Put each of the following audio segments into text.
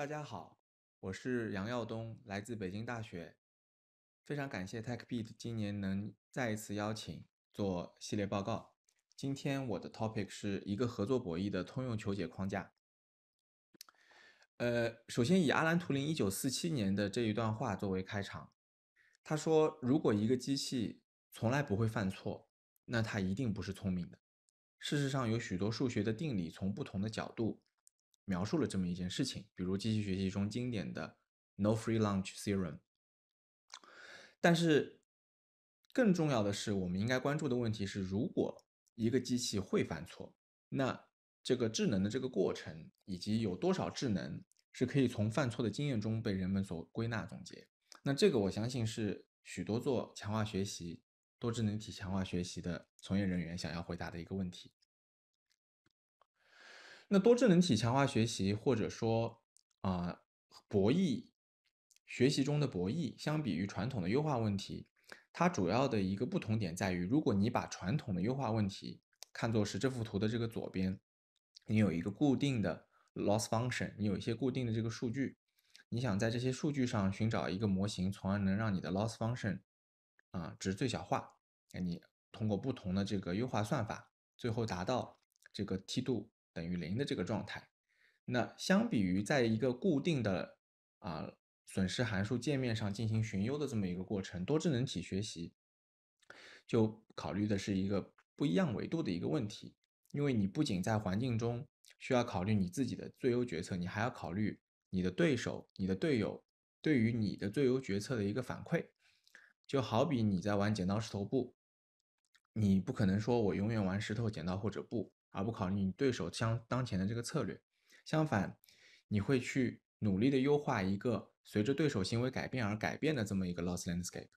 大家好，我是杨耀东，来自北京大学。非常感谢 TechBeat 今年能再一次邀请做系列报告。今天我的 topic 是一个合作博弈的通用求解框架。呃，首先以阿兰图灵一九四七年的这一段话作为开场。他说：“如果一个机器从来不会犯错，那它一定不是聪明的。事实上，有许多数学的定理从不同的角度。”描述了这么一件事情，比如机器学习中经典的 No Free Lunch Theorem。但是，更重要的是，我们应该关注的问题是：如果一个机器会犯错，那这个智能的这个过程，以及有多少智能是可以从犯错的经验中被人们所归纳总结？那这个，我相信是许多做强化学习、多智能体强化学习的从业人员想要回答的一个问题。那多智能体强化学习，或者说啊博弈学习中的博弈，相比于传统的优化问题，它主要的一个不同点在于，如果你把传统的优化问题看作是这幅图的这个左边，你有一个固定的 loss function，你有一些固定的这个数据，你想在这些数据上寻找一个模型，从而能让你的 loss function 啊值最小化。那你通过不同的这个优化算法，最后达到这个梯度。等于零的这个状态，那相比于在一个固定的啊损失函数界面上进行寻优的这么一个过程，多智能体学习就考虑的是一个不一样维度的一个问题，因为你不仅在环境中需要考虑你自己的最优决策，你还要考虑你的对手、你的队友对于你的最优决策的一个反馈，就好比你在玩剪刀石头布，你不可能说我永远玩石头、剪刀或者布。而不考虑你对手相当前的这个策略，相反，你会去努力的优化一个随着对手行为改变而改变的这么一个 loss landscape。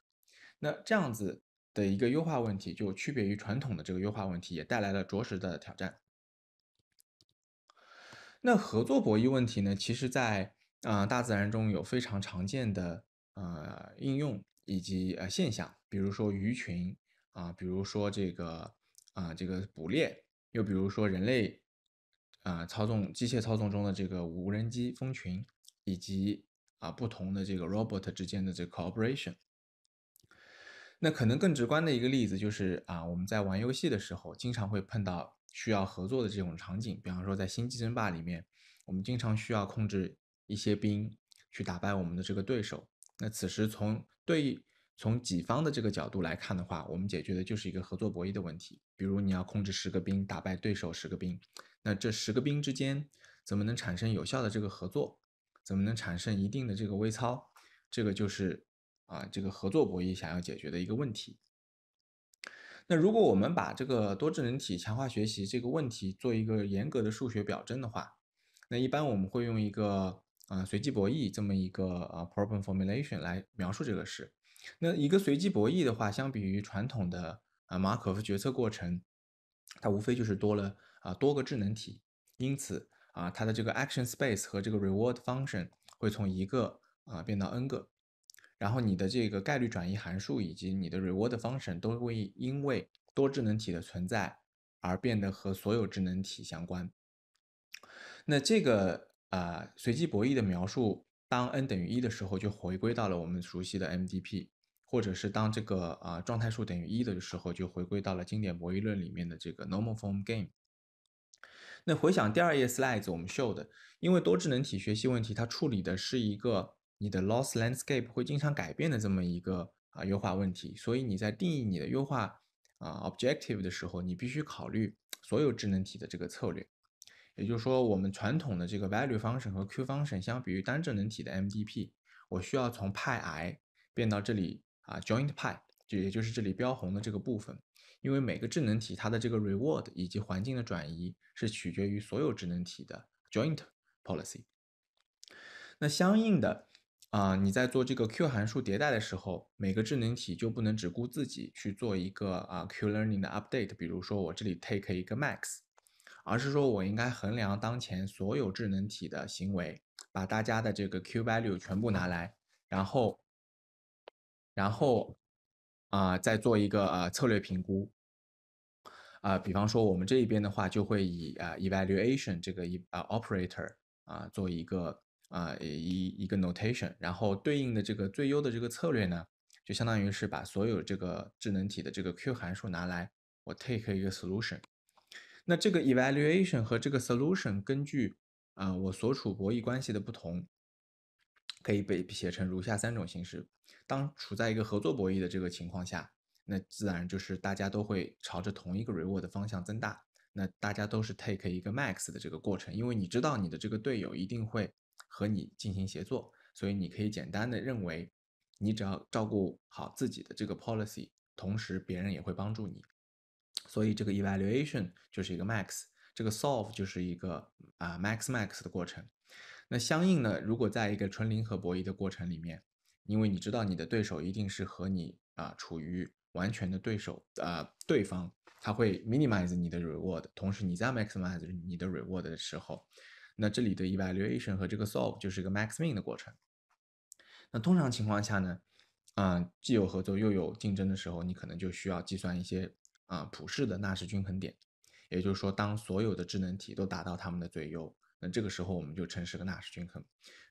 那这样子的一个优化问题就区别于传统的这个优化问题，也带来了着实的挑战。那合作博弈问题呢？其实，在啊大自然中有非常常见的呃应用以及呃现象，比如说鱼群啊，比如说这个啊这个捕猎。又比如说，人类啊操纵机械操纵中的这个无人机蜂群，以及啊不同的这个 robot 之间的这 cooperation。那可能更直观的一个例子就是啊我们在玩游戏的时候，经常会碰到需要合作的这种场景。比方说在星际争霸里面，我们经常需要控制一些兵去打败我们的这个对手。那此时从对从己方的这个角度来看的话，我们解决的就是一个合作博弈的问题。比如你要控制十个兵，打败对手十个兵，那这十个兵之间怎么能产生有效的这个合作？怎么能产生一定的这个微操？这个就是啊，这个合作博弈想要解决的一个问题。那如果我们把这个多智能体强化学习这个问题做一个严格的数学表征的话，那一般我们会用一个啊随机博弈这么一个啊 problem formulation 来描述这个事。那一个随机博弈的话，相比于传统的啊马可夫决策过程，它无非就是多了啊多个智能体，因此啊它的这个 action space 和这个 reward function 会从一个啊变到 n 个，然后你的这个概率转移函数以及你的 reward function 都会因为多智能体的存在而变得和所有智能体相关。那这个啊随机博弈的描述，当 n 等于一的时候，就回归到了我们熟悉的 MDP。或者是当这个啊状态数等于一的时候，就回归到了经典博弈论里面的这个 normal form game。那回想第二页 slides 我们 show 的，因为多智能体学习问题，它处理的是一个你的 loss landscape 会经常改变的这么一个啊优化问题，所以你在定义你的优化啊 objective 的时候，你必须考虑所有智能体的这个策略。也就是说，我们传统的这个 value function 和 Q function 相比于单智能体的 MDP，我需要从派 i 变到这里。啊，joint pi 就也就是这里标红的这个部分，因为每个智能体它的这个 reward 以及环境的转移是取决于所有智能体的 joint policy。那相应的啊，你在做这个 Q 函数迭代的时候，每个智能体就不能只顾自己去做一个啊 Q learning 的 update，比如说我这里 take 一个 max，而是说我应该衡量当前所有智能体的行为，把大家的这个 Q value 全部拿来，然后。然后啊，再做一个呃策略评估，啊，比方说我们这一边的话，就会以啊 evaluation 这个一啊 operator 啊做一个啊一一个 notation，然后对应的这个最优的这个策略呢，就相当于是把所有这个智能体的这个 Q 函数拿来，我 take 一个 solution。那这个 evaluation 和这个 solution 根据啊我所处博弈关系的不同。可以被写成如下三种形式。当处在一个合作博弈的这个情况下，那自然就是大家都会朝着同一个 reward 的方向增大。那大家都是 take 一个 max 的这个过程，因为你知道你的这个队友一定会和你进行协作，所以你可以简单的认为，你只要照顾好自己的这个 policy，同时别人也会帮助你。所以这个 evaluation 就是一个 max，这个 solve 就是一个啊 max max 的过程。那相应呢，如果在一个纯零和博弈的过程里面，因为你知道你的对手一定是和你啊处于完全的对手啊，对方他会 minimize 你的 reward，同时你在 maximize 你的 reward 的时候，那这里的 evaluation 和这个 solve 就是一个 maxmin 的过程。那通常情况下呢，啊既有合作又有竞争的时候，你可能就需要计算一些啊普适的纳什均衡点，也就是说当所有的智能体都达到它们的最优。那这个时候我们就称是个纳什均衡，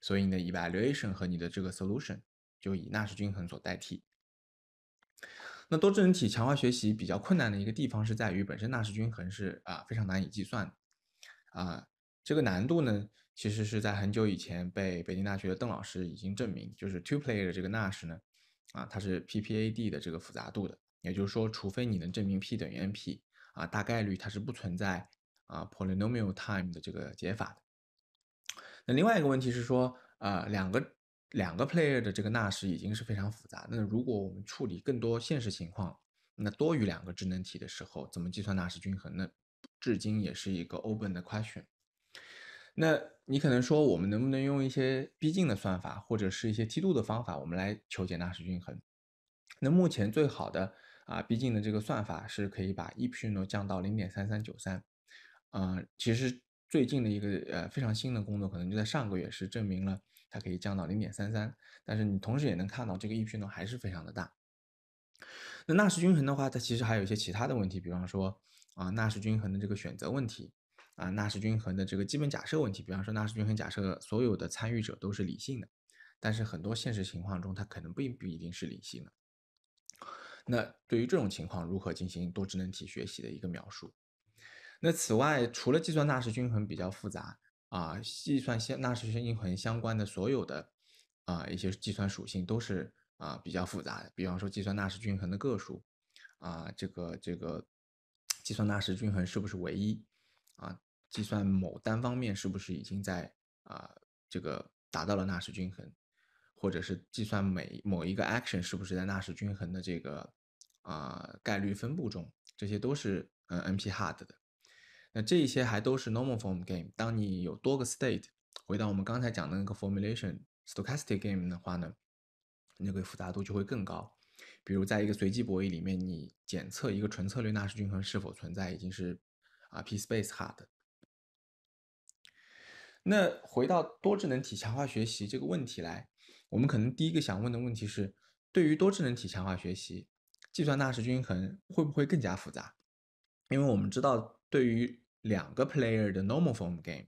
所以你的 evaluation 和你的这个 solution 就以纳什均衡所代替。那多智能体强化学习比较困难的一个地方是在于本身纳什均衡是啊非常难以计算的，啊这个难度呢其实是在很久以前被北京大学的邓老师已经证明，就是 two player 的这个纳什呢啊它是 PPAD 的这个复杂度的，也就是说除非你能证明 P 等于 NP 啊大概率它是不存在啊 polynomial time 的这个解法的。那另外一个问题是说，呃，两个两个 player 的这个纳什已经是非常复杂。那如果我们处理更多现实情况，那多于两个智能体的时候，怎么计算纳什均衡呢？至今也是一个 open 的 question。那你可能说，我们能不能用一些逼近的算法，或者是一些梯度的方法，我们来求解纳什均衡？那目前最好的啊逼近的这个算法是可以把 epsilon 降到零点三三九三，啊，其实。最近的一个呃非常新的工作，可能就在上个月是证明了它可以降到零点三三，但是你同时也能看到这个 E 出呢还是非常的大。那纳什均衡的话，它其实还有一些其他的问题，比方说啊纳什均衡的这个选择问题，啊纳什均衡的这个基本假设问题，比方说纳什均衡假设所有的参与者都是理性的，但是很多现实情况中它可能并不一定是理性的。那对于这种情况如何进行多智能体学习的一个描述？那此外，除了计算纳什均衡比较复杂啊，计算相纳什均衡相关的所有的啊一些计算属性都是啊比较复杂的。比方说计算纳什均衡的个数啊，这个这个计算纳什均衡是不是唯一啊？计算某单方面是不是已经在啊这个达到了纳什均衡，或者是计算每某一个 action 是不是在纳什均衡的这个啊概率分布中，这些都是嗯 NP-hard 的。那这些还都是 normal form game。当你有多个 state，回到我们刚才讲的那个 formulation stochastic game 的话呢，那个复杂度就会更高。比如在一个随机博弈里面，你检测一个纯策略纳什均衡是否存在，已经是啊 P space hard。那回到多智能体强化学习这个问题来，我们可能第一个想问的问题是，对于多智能体强化学习，计算纳什均衡会不会更加复杂？因为我们知道对于两个 player 的 normal form game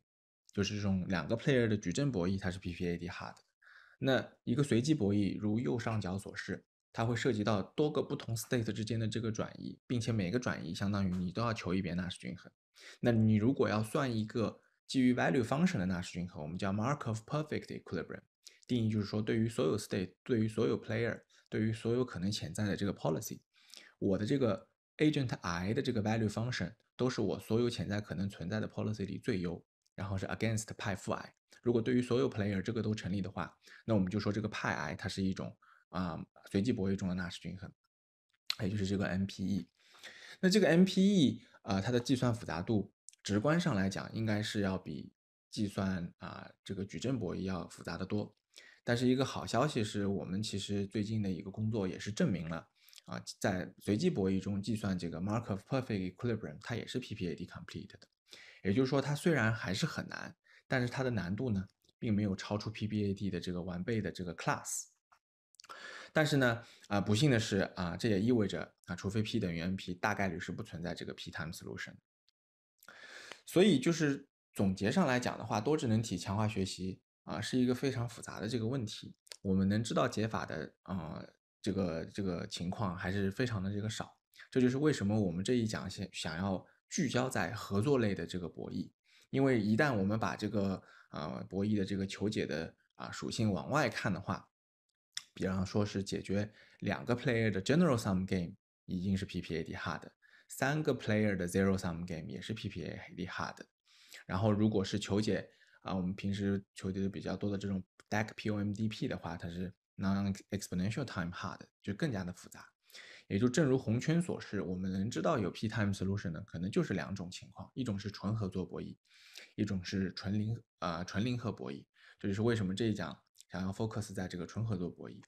就是这种两个 player 的矩阵博弈，它是 PPAD hard 那一个随机博弈，如右上角所示，它会涉及到多个不同 state 之间的这个转移，并且每个转移相当于你都要求一遍纳什均衡。那你如果要算一个基于 value function 的纳什均衡，我们叫 Markov perfect equilibrium，定义就是说对于所有 state，对于所有 player，对于所有可能潜在的这个 policy，我的这个 Agent i 的这个 value function 都是我所有潜在可能存在的 policy 里最优，然后是 against 派负 i。如果对于所有 player 这个都成立的话，那我们就说这个派 i 它是一种啊随机博弈中的纳什均衡，也就是这个 MPE。那这个 MPE 啊它的计算复杂度，直观上来讲应该是要比计算啊这个矩阵博弈要复杂的多。但是一个好消息是我们其实最近的一个工作也是证明了。啊，在随机博弈中计算这个 Mark of Perfect Equilibrium，它也是 PPAD-complete 的，也就是说，它虽然还是很难，但是它的难度呢，并没有超出 PPAD 的这个完备的这个 class。但是呢，啊，不幸的是啊，这也意味着啊，除非 P 等于 NP，大概率是不存在这个 P-times o l u t i o n 所以就是总结上来讲的话，多智能体强化学习啊，是一个非常复杂的这个问题。我们能知道解法的啊。这个这个情况还是非常的这个少，这就是为什么我们这一讲想想要聚焦在合作类的这个博弈，因为一旦我们把这个呃博弈的这个求解的啊属性往外看的话，比方说是解决两个 player 的 general sum game 已经是 PPAD hard，三个 player 的 zero sum game 也是 PPAD hard，然后如果是求解啊我们平时求解的比较多的这种 deck POMDP 的话，它是。n o n exponential time hard 就更加的复杂，也就正如红圈所示，我们能知道有 P time solution 的可能就是两种情况，一种是纯合作博弈，一种是纯零啊纯零和博弈。这就是为什么这一讲想要 focus 在这个纯合作博弈。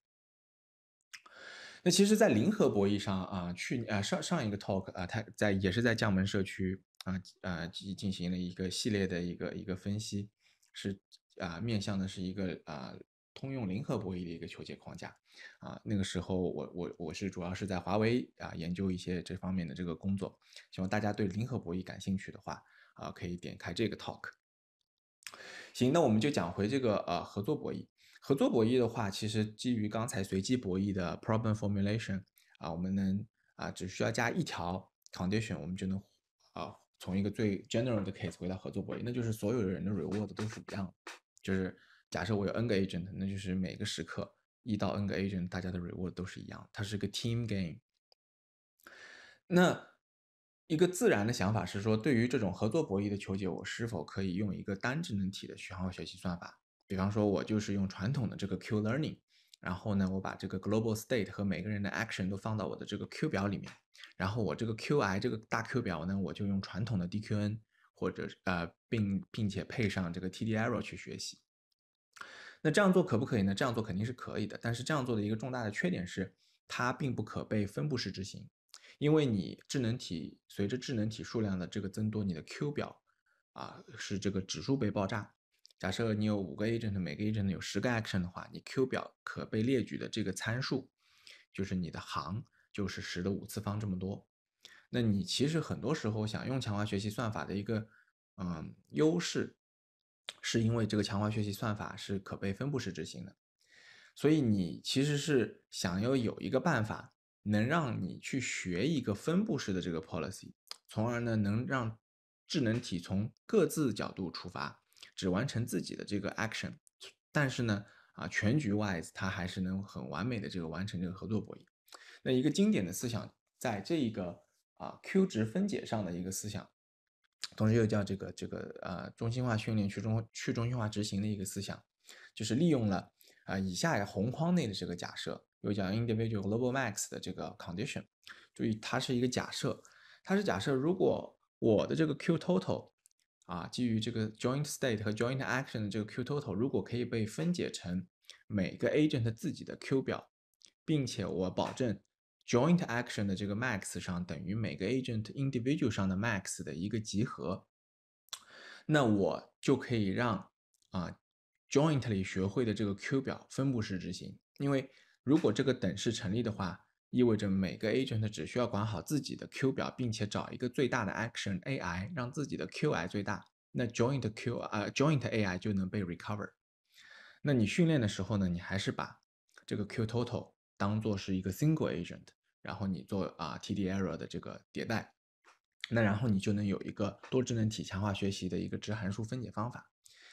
那其实，在零和博弈上啊，去啊上上一个 talk 啊，他在也是在江门社区啊啊进进行了一个系列的一个一个分析，是啊面向的是一个啊。通用零和博弈的一个求解框架啊，那个时候我我我是主要是在华为啊研究一些这方面的这个工作，希望大家对零和博弈感兴趣的话啊，可以点开这个 talk。行，那我们就讲回这个呃合作博弈。合作博弈的话，其实基于刚才随机博弈的 problem formulation 啊，我们能啊只需要加一条 condition，我们就能啊从一个最 general 的 case 回到合作博弈，那就是所有人的 reward 都是一样的，就是。假设我有 n 个 agent，那就是每个时刻一到 n 个 agent，大家的 reward 都是一样，它是个 team game。那一个自然的想法是说，对于这种合作博弈的求解，我是否可以用一个单智能体的序号学习算法？比方说，我就是用传统的这个 Q learning，然后呢，我把这个 global state 和每个人的 action 都放到我的这个 Q 表里面，然后我这个 Q I 这个大 Q 表呢，我就用传统的 DQN，或者呃，并并且配上这个 TD error 去学习。那这样做可不可以呢？这样做肯定是可以的，但是这样做的一个重大的缺点是，它并不可被分布式执行，因为你智能体随着智能体数量的这个增多，你的 Q 表啊是这个指数被爆炸。假设你有五个 agent，每个 agent 有十个 action 的话，你 Q 表可被列举的这个参数，就是你的行就是十的五次方这么多。那你其实很多时候想用强化学习算法的一个嗯优势。是因为这个强化学习算法是可被分布式执行的，所以你其实是想要有一个办法，能让你去学一个分布式的这个 policy，从而呢能让智能体从各自角度出发，只完成自己的这个 action，但是呢啊全局 wise 它还是能很完美的这个完成这个合作博弈。那一个经典的思想，在这一个啊 q 值分解上的一个思想。同时又叫这个这个呃中心化训练去中去中心化执行的一个思想，就是利用了啊以下红框内的这个假设，又叫 individual g l o b a l max 的这个 condition，注意它是一个假设，它是假设如果我的这个 Q total 啊基于这个 joint state 和 joint action 的这个 Q total 如果可以被分解成每个 agent 自己的 Q 表，并且我保证。Joint action 的这个 max 上等于每个 agent individual 上的 max 的一个集合，那我就可以让啊 joint 里学会的这个 Q 表分布式执行，因为如果这个等式成立的话，意味着每个 agent 只需要管好自己的 Q 表，并且找一个最大的 action AI，让自己的 QI 最大，那 Joint Q 啊 Joint AI 就能被 recover。那你训练的时候呢，你还是把这个 Q total 当做是一个 single agent。然后你做啊 TD error 的这个迭代，那然后你就能有一个多智能体强化学习的一个值函数分解方法。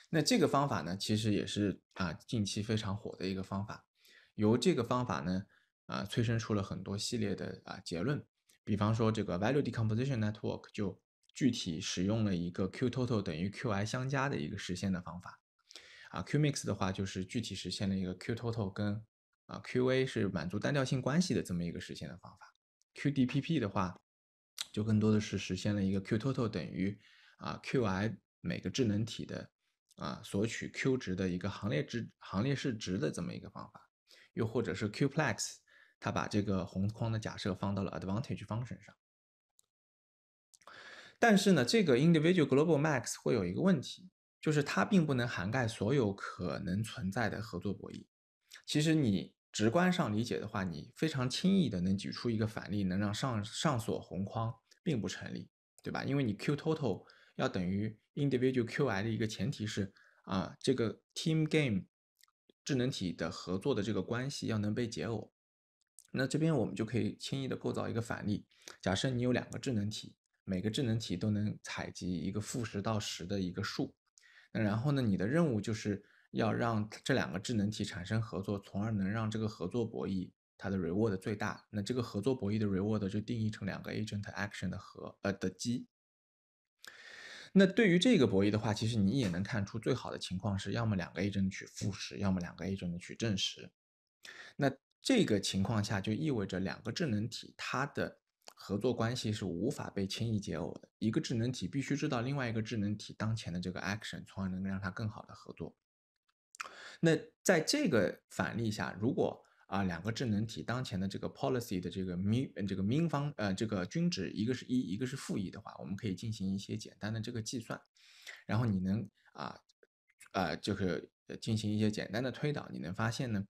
那这个方法呢，其实也是啊近期非常火的一个方法。由这个方法呢，啊催生出了很多系列的啊结论。比方说这个 Value Decomposition Network 就具体使用了一个 Q total 等于 Q i 相加的一个实现的方法。啊 Q mix 的话就是具体实现了一个 Q total 跟啊，Qa 是满足单调性关系的这么一个实现的方法。QDPP 的话，就更多的是实现了一个 Qtotal 等于啊 Qi 每个智能体的啊索取 Q 值的一个行列值行列式值的这么一个方法。又或者是 Qplex，它把这个红框的假设放到了 advantage function 上。但是呢，这个 individual global max 会有一个问题，就是它并不能涵盖所有可能存在的合作博弈。其实你直观上理解的话，你非常轻易的能举出一个反例，能让上上锁红框并不成立，对吧？因为你 Q total 要等于 individual QI 的一个前提是，啊，这个 team game 智能体的合作的这个关系要能被解耦。那这边我们就可以轻易的构造一个反例，假设你有两个智能体，每个智能体都能采集一个负十到十的一个数，那然后呢，你的任务就是。要让这两个智能体产生合作，从而能让这个合作博弈它的 reward 最大。那这个合作博弈的 reward 就定义成两个 agent action 的和，呃的积。那对于这个博弈的话，其实你也能看出，最好的情况是要么两个 agent 取负十，要么两个 agent 取正十。那这个情况下就意味着两个智能体它的合作关系是无法被轻易解耦的。一个智能体必须知道另外一个智能体当前的这个 action，从而能让它更好的合作。那在这个反例下，如果啊两个智能体当前的这个 policy 的这个 mean 这个 mean 方呃这个均值，一个是一，一个是负1的话，我们可以进行一些简单的这个计算，然后你能啊呃就是进行一些简单的推导，你能发现呢，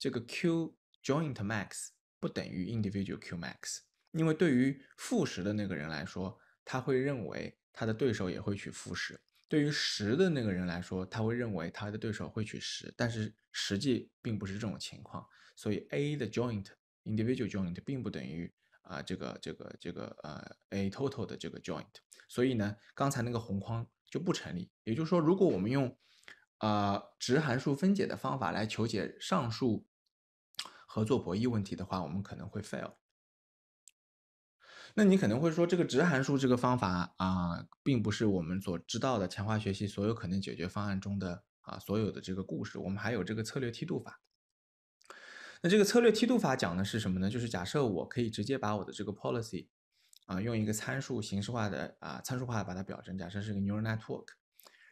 这个 Q joint max 不等于 individual Q max，因为对于负十的那个人来说，他会认为他的对手也会取负十，对于十的那个人来说，他会认为他的对手会取十，但是实际并不是这种情况，所以 A 的 joint individual joint 并不等于啊这个这个这个呃 A total 的这个 joint，所以呢，刚才那个红框就不成立。也就是说，如果我们用呃值函数分解的方法来求解上述合作博弈问题的话，我们可能会 fail。那你可能会说，这个值函数这个方法啊，并不是我们所知道的强化学习所有可能解决方案中的啊所有的这个故事。我们还有这个策略梯度法。那这个策略梯度法讲的是什么呢？就是假设我可以直接把我的这个 policy 啊，用一个参数形式化的啊参数化把它表征。假设是个 neural network，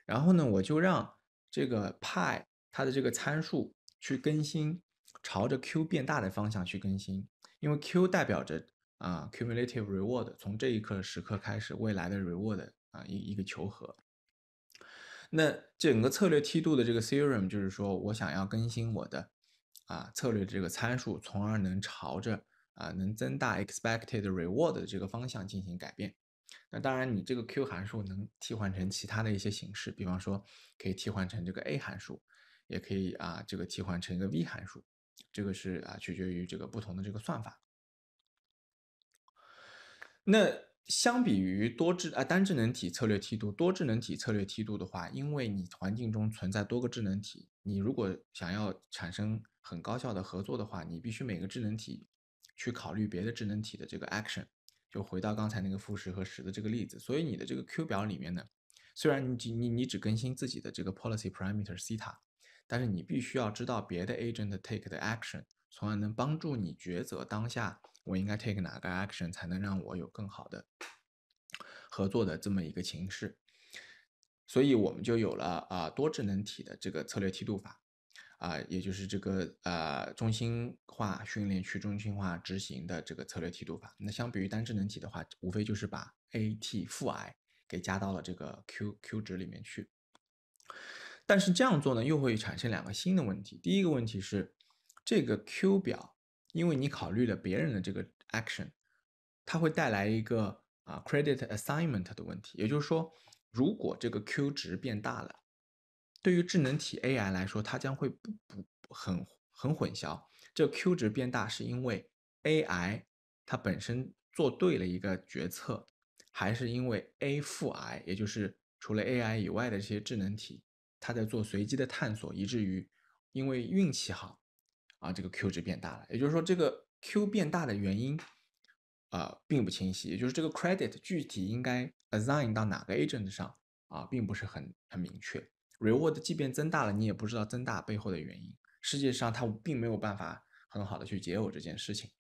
然后呢，我就让这个 pi 它的这个参数去更新，朝着 Q 变大的方向去更新，因为 Q 代表着。啊，cumulative reward 从这一刻时刻开始，未来的 reward 啊一一个求和。那整个策略梯度的这个 theorem 就是说我想要更新我的啊策略的这个参数，从而能朝着啊能增大 expected reward 的这个方向进行改变。那当然，你这个 Q 函数能替换成其他的一些形式，比方说可以替换成这个 A 函数，也可以啊这个替换成一个 V 函数，这个是啊取决于这个不同的这个算法。那相比于多智啊单智能体策略梯度，多智能体策略梯度的话，因为你环境中存在多个智能体，你如果想要产生很高效的合作的话，你必须每个智能体去考虑别的智能体的这个 action。就回到刚才那个负十和十的这个例子，所以你的这个 Q 表里面呢，虽然你你你只更新自己的这个 policy parameter theta，但是你必须要知道别的 agent take 的 action，从而能帮助你抉择当下。我应该 take 哪个 action 才能让我有更好的合作的这么一个形式？所以我们就有了啊多智能体的这个策略梯度法，啊也就是这个呃中心化训练去中心化执行的这个策略梯度法。那相比于单智能体的话，无非就是把 a t 负 i 给加到了这个 q q 值里面去。但是这样做呢，又会产生两个新的问题。第一个问题是这个 q 表。因为你考虑了别人的这个 action，它会带来一个啊 credit assignment 的问题。也就是说，如果这个 Q 值变大了，对于智能体 AI 来说，它将会不不很很混淆。这 Q 值变大是因为 AI 它本身做对了一个决策，还是因为 A 负 i 也就是除了 AI 以外的这些智能体，它在做随机的探索，以至于因为运气好。啊，这个 Q 值变大了，也就是说，这个 Q 变大的原因，呃，并不清晰。也就是这个 credit 具体应该 assign 到哪个 agent 上啊，并不是很很明确。Reward 即便增大了，你也不知道增大背后的原因。实际上，它并没有办法很好的去解耦这件事情。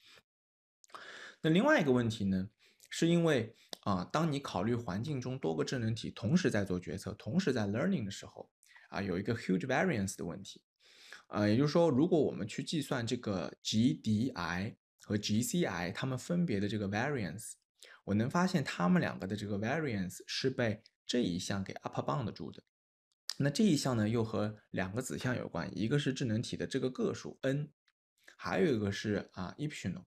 那另外一个问题呢，是因为啊，当你考虑环境中多个智能体同时在做决策、同时在 learning 的时候，啊，有一个 huge variance 的问题。呃，也就是说，如果我们去计算这个 GDI 和 GCI 它们分别的这个 variance，我能发现它们两个的这个 variance 是被这一项给 upper bound 住的。那这一项呢，又和两个子项有关，一个是智能体的这个个数 n，还有一个是啊 o p s i o n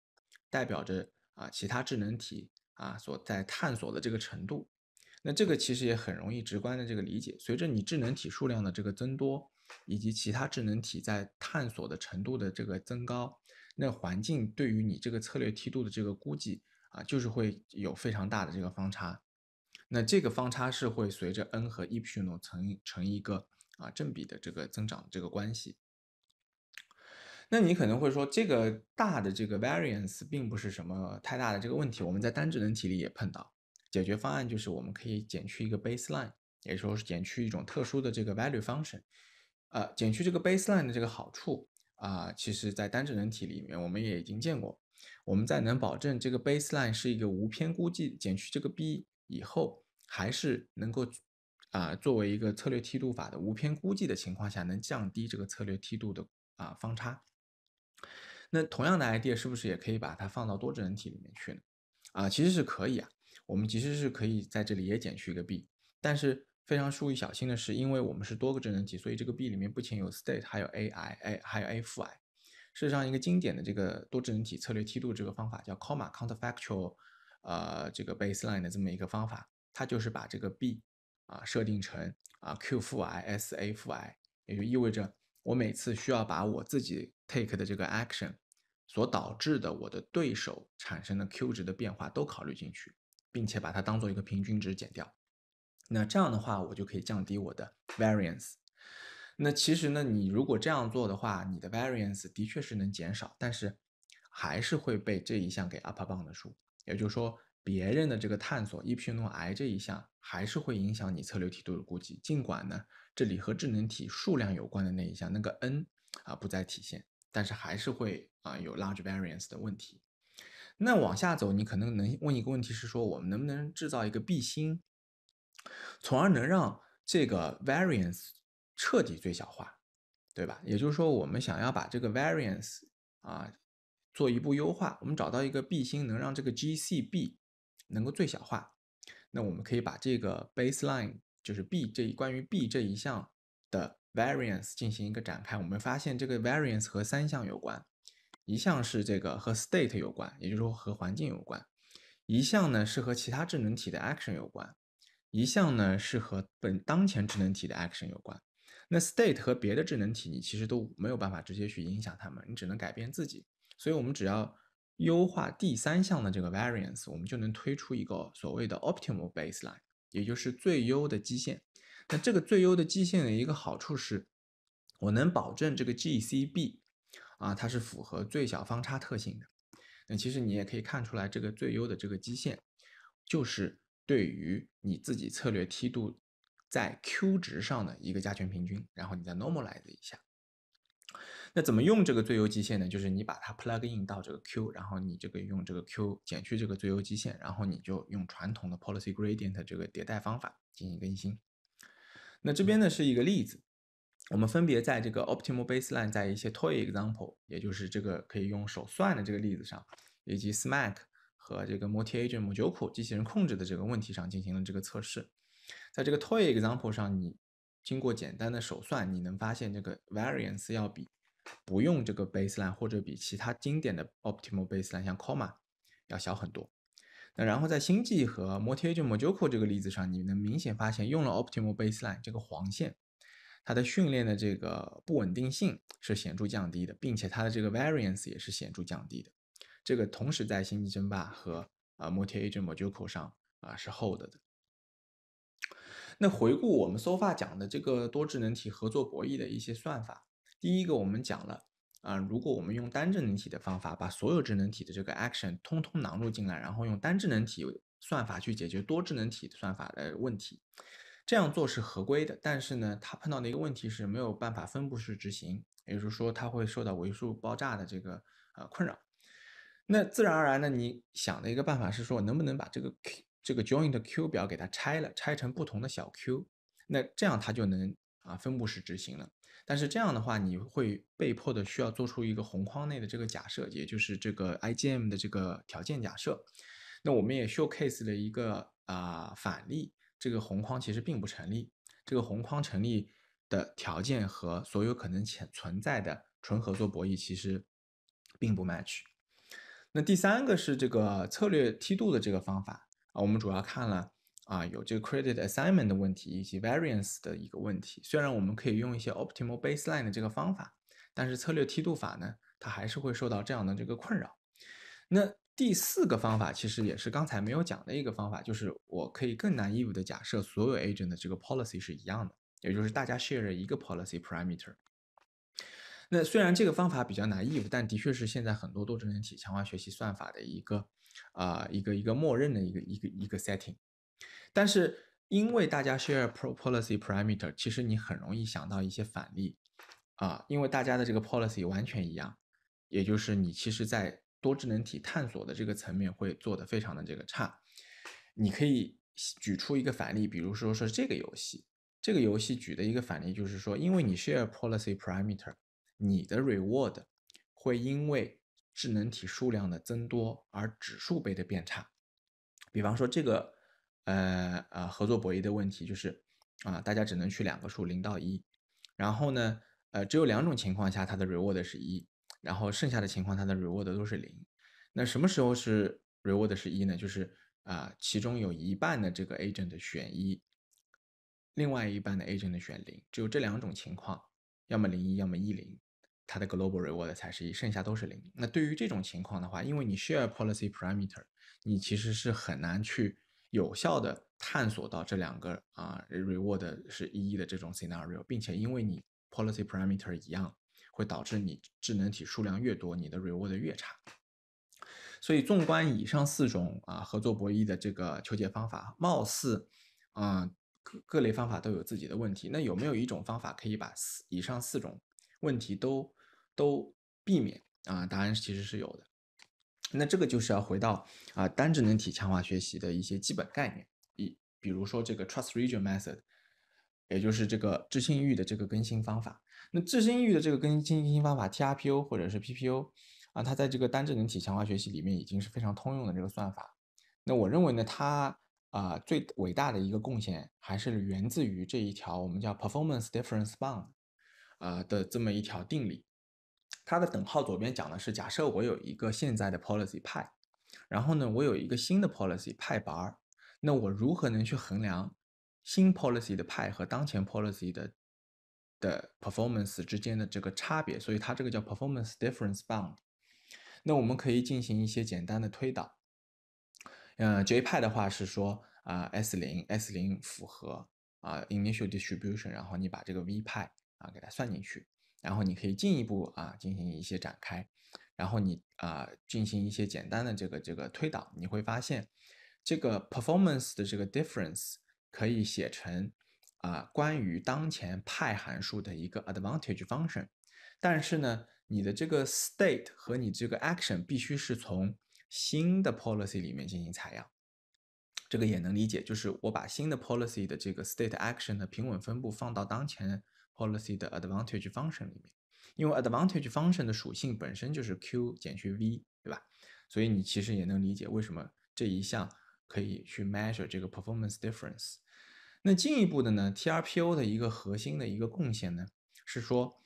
代表着啊其他智能体啊所在探索的这个程度。那这个其实也很容易直观的这个理解，随着你智能体数量的这个增多。以及其他智能体在探索的程度的这个增高，那环境对于你这个策略梯度的这个估计啊，就是会有非常大的这个方差。那这个方差是会随着 n 和 epsilon 成成一个啊正比的这个增长这个关系。那你可能会说，这个大的这个 variance 并不是什么太大的这个问题，我们在单智能体里也碰到。解决方案就是我们可以减去一个 baseline，也就是减去一种特殊的这个 value function。呃，减去这个 baseline 的这个好处啊，其实在单质能体里面我们也已经见过。我们在能保证这个 baseline 是一个无偏估计，减去这个 b 以后，还是能够啊作为一个策略梯度法的无偏估计的情况下，能降低这个策略梯度的啊方差。那同样的 idea 是不是也可以把它放到多智能体里面去呢？啊，其实是可以啊。我们其实是可以在这里也减去一个 b，但是。非常注意小心的是，因为我们是多个智能体，所以这个 b 里面不仅有 state，还有 a_i，哎，还有 a_ 负 _i。事实上，一个经典的这个多智能体策略梯度这个方法叫 counterfactual，呃，这个 baseline 的这么一个方法，它就是把这个 b，啊，设定成啊 q_ 负 _i s_a_ 负 _i，也就意味着我每次需要把我自己 take 的这个 action 所导致的我的对手产生的 q 值的变化都考虑进去，并且把它当做一个平均值减掉。那这样的话，我就可以降低我的 variance。那其实呢，你如果这样做的话，你的 variance 的确是能减少，但是还是会被这一项给 upper bound 的数。也就是说，别人的这个探索 e p 学弄癌这一项，还是会影响你测流梯度的估计。尽管呢，这里和智能体数量有关的那一项那个 n 啊不再体现，但是还是会啊有 large variance 的问题。那往下走，你可能能问一个问题，是说我们能不能制造一个 B 星从而能让这个 variance 彻底最小化，对吧？也就是说，我们想要把这个 variance 啊做一步优化，我们找到一个 b 星，能让这个 gcb 能够最小化。那我们可以把这个 baseline，就是 b 这一关于 b 这一项的 variance 进行一个展开。我们发现这个 variance 和三项有关，一项是这个和 state 有关，也就是说和环境有关；一项呢是和其他智能体的 action 有关。一项呢是和本当前智能体的 action 有关，那 state 和别的智能体你其实都没有办法直接去影响它们，你只能改变自己。所以我们只要优化第三项的这个 variance，我们就能推出一个所谓的 optimal baseline，也就是最优的基线。那这个最优的基线的一个好处是，我能保证这个 GCB 啊，它是符合最小方差特性的。那其实你也可以看出来，这个最优的这个基线就是。对于你自己策略梯度在 Q 值上的一个加权平均，然后你再 normalize 一下。那怎么用这个最优基线呢？就是你把它 plug in 到这个 Q，然后你这个用这个 Q 减去这个最优基线，然后你就用传统的 policy gradient 这个迭代方法进行更新。那这边呢是一个例子，我们分别在这个 optimal baseline 在一些 toy example，也就是这个可以用手算的这个例子上，以及 smack。和这个 Multi-Agent m o j o k e 机器人控制的这个问题上进行了这个测试，在这个 Toy Example 上，你经过简单的手算，你能发现这个 Variance 要比不用这个 Baseline 或者比其他经典的 Optimal Baseline 像 c o m m a 要小很多。那然后在星际和 Multi-Agent m o j o k e 这个例子上，你能明显发现用了 Optimal Baseline 这个黄线，它的训练的这个不稳定性是显著降低的，并且它的这个 Variance 也是显著降低的。这个同时在星际争霸和啊 Multi agent o j o l e 上啊是 hold 的。那回顾我们 sofa 讲的这个多智能体合作博弈的一些算法，第一个我们讲了啊，如果我们用单智能体的方法把所有智能体的这个 action 通通囊入进来，然后用单智能体算法去解决多智能体算法的问题，这样做是合规的。但是呢，它碰到的一个问题是没有办法分布式执行，也就是说它会受到维数爆炸的这个呃困扰。那自然而然呢？你想的一个办法是说，能不能把这个 Q 这个 joint Q 表给它拆了，拆成不同的小 Q？那这样它就能啊分布式执行了。但是这样的话，你会被迫的需要做出一个红框内的这个假设，也就是这个 IGM 的这个条件假设。那我们也 show case 了一个啊反例，这个红框其实并不成立。这个红框成立的条件和所有可能潜存在的纯合作博弈其实并不 match。那第三个是这个策略梯度的这个方法啊，我们主要看了啊有这个 credit assignment 的问题以及 variance 的一个问题。虽然我们可以用一些 optimal baseline 的这个方法，但是策略梯度法呢，它还是会受到这样的这个困扰。那第四个方法其实也是刚才没有讲的一个方法，就是我可以更难 ev 的假设，所有 agent 的这个 policy 是一样的，也就是大家 share 一个 policy parameter。那虽然这个方法比较 naive，但的确是现在很多多智能体强化学习算法的一个啊一个一个默认的一个一个一个 setting。但是因为大家 share policy parameter，其实你很容易想到一些反例啊，因为大家的这个 policy 完全一样，也就是你其实在多智能体探索的这个层面会做的非常的这个差。你可以举出一个反例，比如说是这个游戏，这个游戏举的一个反例就是说，因为你 share policy parameter。你的 reward 会因为智能体数量的增多而指数倍的变差。比方说这个呃呃合作博弈的问题就是啊，大家只能取两个数零到一，然后呢呃只有两种情况下它的 reward 是一，然后剩下的情况它的 reward 都是零。那什么时候是 reward 是一呢？就是啊其中有一半的这个 agent 选一，另外一半的 agent 选零，只有这两种情况，要么零一，要么一零。它的 global reward 才是一，剩下都是零。那对于这种情况的话，因为你 share policy parameter，你其实是很难去有效的探索到这两个啊 reward 是一一的这种 scenario，并且因为你 policy parameter 一样，会导致你智能体数量越多，你的 reward 越差。所以纵观以上四种啊合作博弈的这个求解方法，貌似啊各各类方法都有自己的问题。那有没有一种方法可以把四以上四种问题都？都避免啊，答案其实是有的。那这个就是要回到啊单智能体强化学习的一些基本概念，比比如说这个 trust region method，也就是这个置信域的这个更新方法。那置信域的这个更新更新方法 TRPO 或者是 PPO 啊，它在这个单智能体强化学习里面已经是非常通用的这个算法。那我认为呢，它啊最伟大的一个贡献还是源自于这一条我们叫 performance difference bound 啊的这么一条定理。它的等号左边讲的是，假设我有一个现在的 policy 派，然后呢，我有一个新的 policy 派 bar，那我如何能去衡量新 policy 的派和当前 policy 的的 performance 之间的这个差别？所以它这个叫 performance difference bound。那我们可以进行一些简单的推导。嗯，J 派的话是说啊，S 零 S 零符合啊 initial distribution，然后你把这个 V 派啊给它算进去。然后你可以进一步啊进行一些展开，然后你啊进行一些简单的这个这个推导，你会发现这个 performance 的这个 difference 可以写成啊关于当前派函数的一个 advantage function，但是呢你的这个 state 和你这个 action 必须是从新的 policy 里面进行采样，这个也能理解，就是我把新的 policy 的这个 state action 的平稳分布放到当前。Policy 的 advantage function 里面，因为 advantage function 的属性本身就是 Q 减去 V，对吧？所以你其实也能理解为什么这一项可以去 measure 这个 performance difference。那进一步的呢，TRPO 的一个核心的一个贡献呢，是说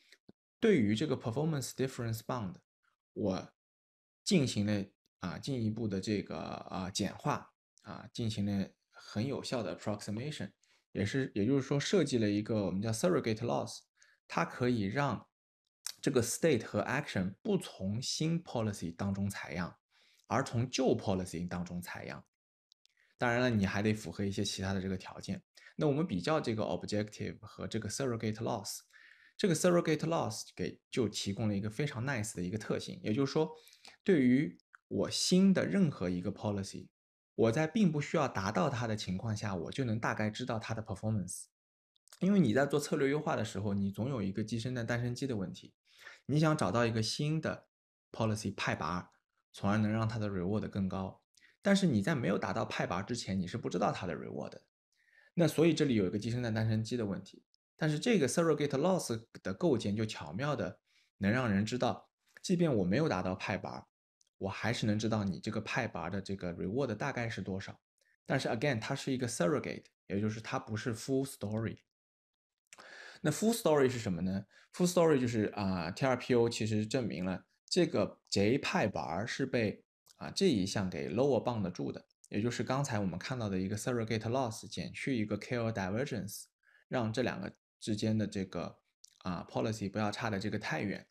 对于这个 performance difference bound，我进行了啊进一步的这个啊简化啊，进行了很有效的 approximation。也是，也就是说，设计了一个我们叫 surrogate loss，它可以让这个 state 和 action 不从新 policy 当中采样，而从旧 policy 当中采样。当然了，你还得符合一些其他的这个条件。那我们比较这个 objective 和这个 surrogate loss，这个 surrogate loss 给就提供了一个非常 nice 的一个特性，也就是说，对于我新的任何一个 policy。我在并不需要达到它的情况下，我就能大概知道它的 performance。因为你在做策略优化的时候，你总有一个鸡生蛋、蛋生鸡的问题。你想找到一个新的 policy 派拔，从而能让它的 reward 更高。但是你在没有达到派拔之前，你是不知道它的 reward 的。那所以这里有一个鸡生蛋、蛋生鸡的问题。但是这个 surrogate loss 的构建就巧妙的能让人知道，即便我没有达到派拔。我还是能知道你这个派拔的这个 reward 大概是多少，但是 again 它是一个 surrogate，也就是它不是 full story。那 full story 是什么呢？full story 就是啊 t r p o 其实证明了这个 J 派拔是被啊这一项给 lower bound 的住的，也就是刚才我们看到的一个 surrogate loss 减去一个 KL divergence，让这两个之间的这个啊 policy 不要差的这个太远。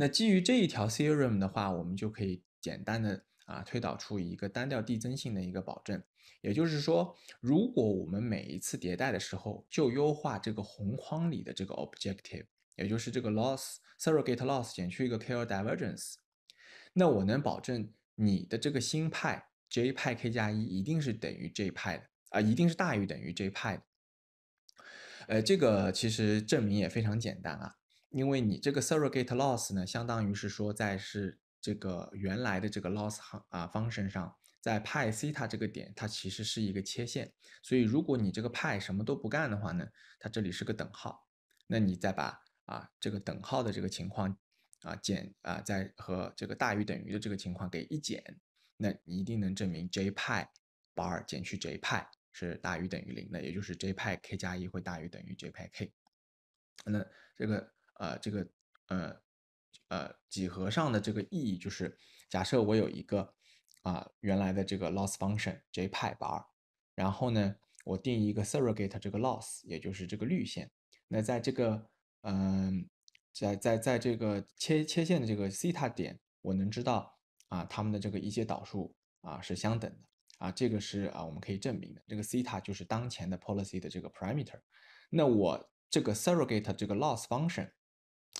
那基于这一条 theorem 的话，我们就可以简单的啊推导出一个单调递增性的一个保证。也就是说，如果我们每一次迭代的时候就优化这个红框里的这个 objective，也就是这个 loss surrogate loss 减去一个 KL divergence，那我能保证你的这个新派 j 派 k 加一一定是等于 j 派的啊，一定是大于等于 j 派的。呃，这个其实证明也非常简单啊。因为你这个 surrogate loss 呢，相当于是说在是这个原来的这个 loss 行啊 function 上，在派西塔这个点，它其实是一个切线。所以如果你这个派什么都不干的话呢，它这里是个等号。那你再把啊这个等号的这个情况啊减啊再和这个大于等于的这个情况给一减，那你一定能证明 j 派 bar 减去 j 派是大于等于零的，也就是 j 派 k 加一会大于等于 j 派 k。那这个。呃，这个呃呃几何上的这个意义就是，假设我有一个啊原来的这个 loss function J pi bar，然后呢，我定义一个 surrogate 这个 loss，也就是这个绿线。那在这个嗯，在在在这个切切线的这个西塔点，我能知道啊它们的这个一阶导数啊是相等的啊，这个是啊我们可以证明。的。这个西塔就是当前的 policy 的这个 parameter。那我这个 surrogate 这个 loss function。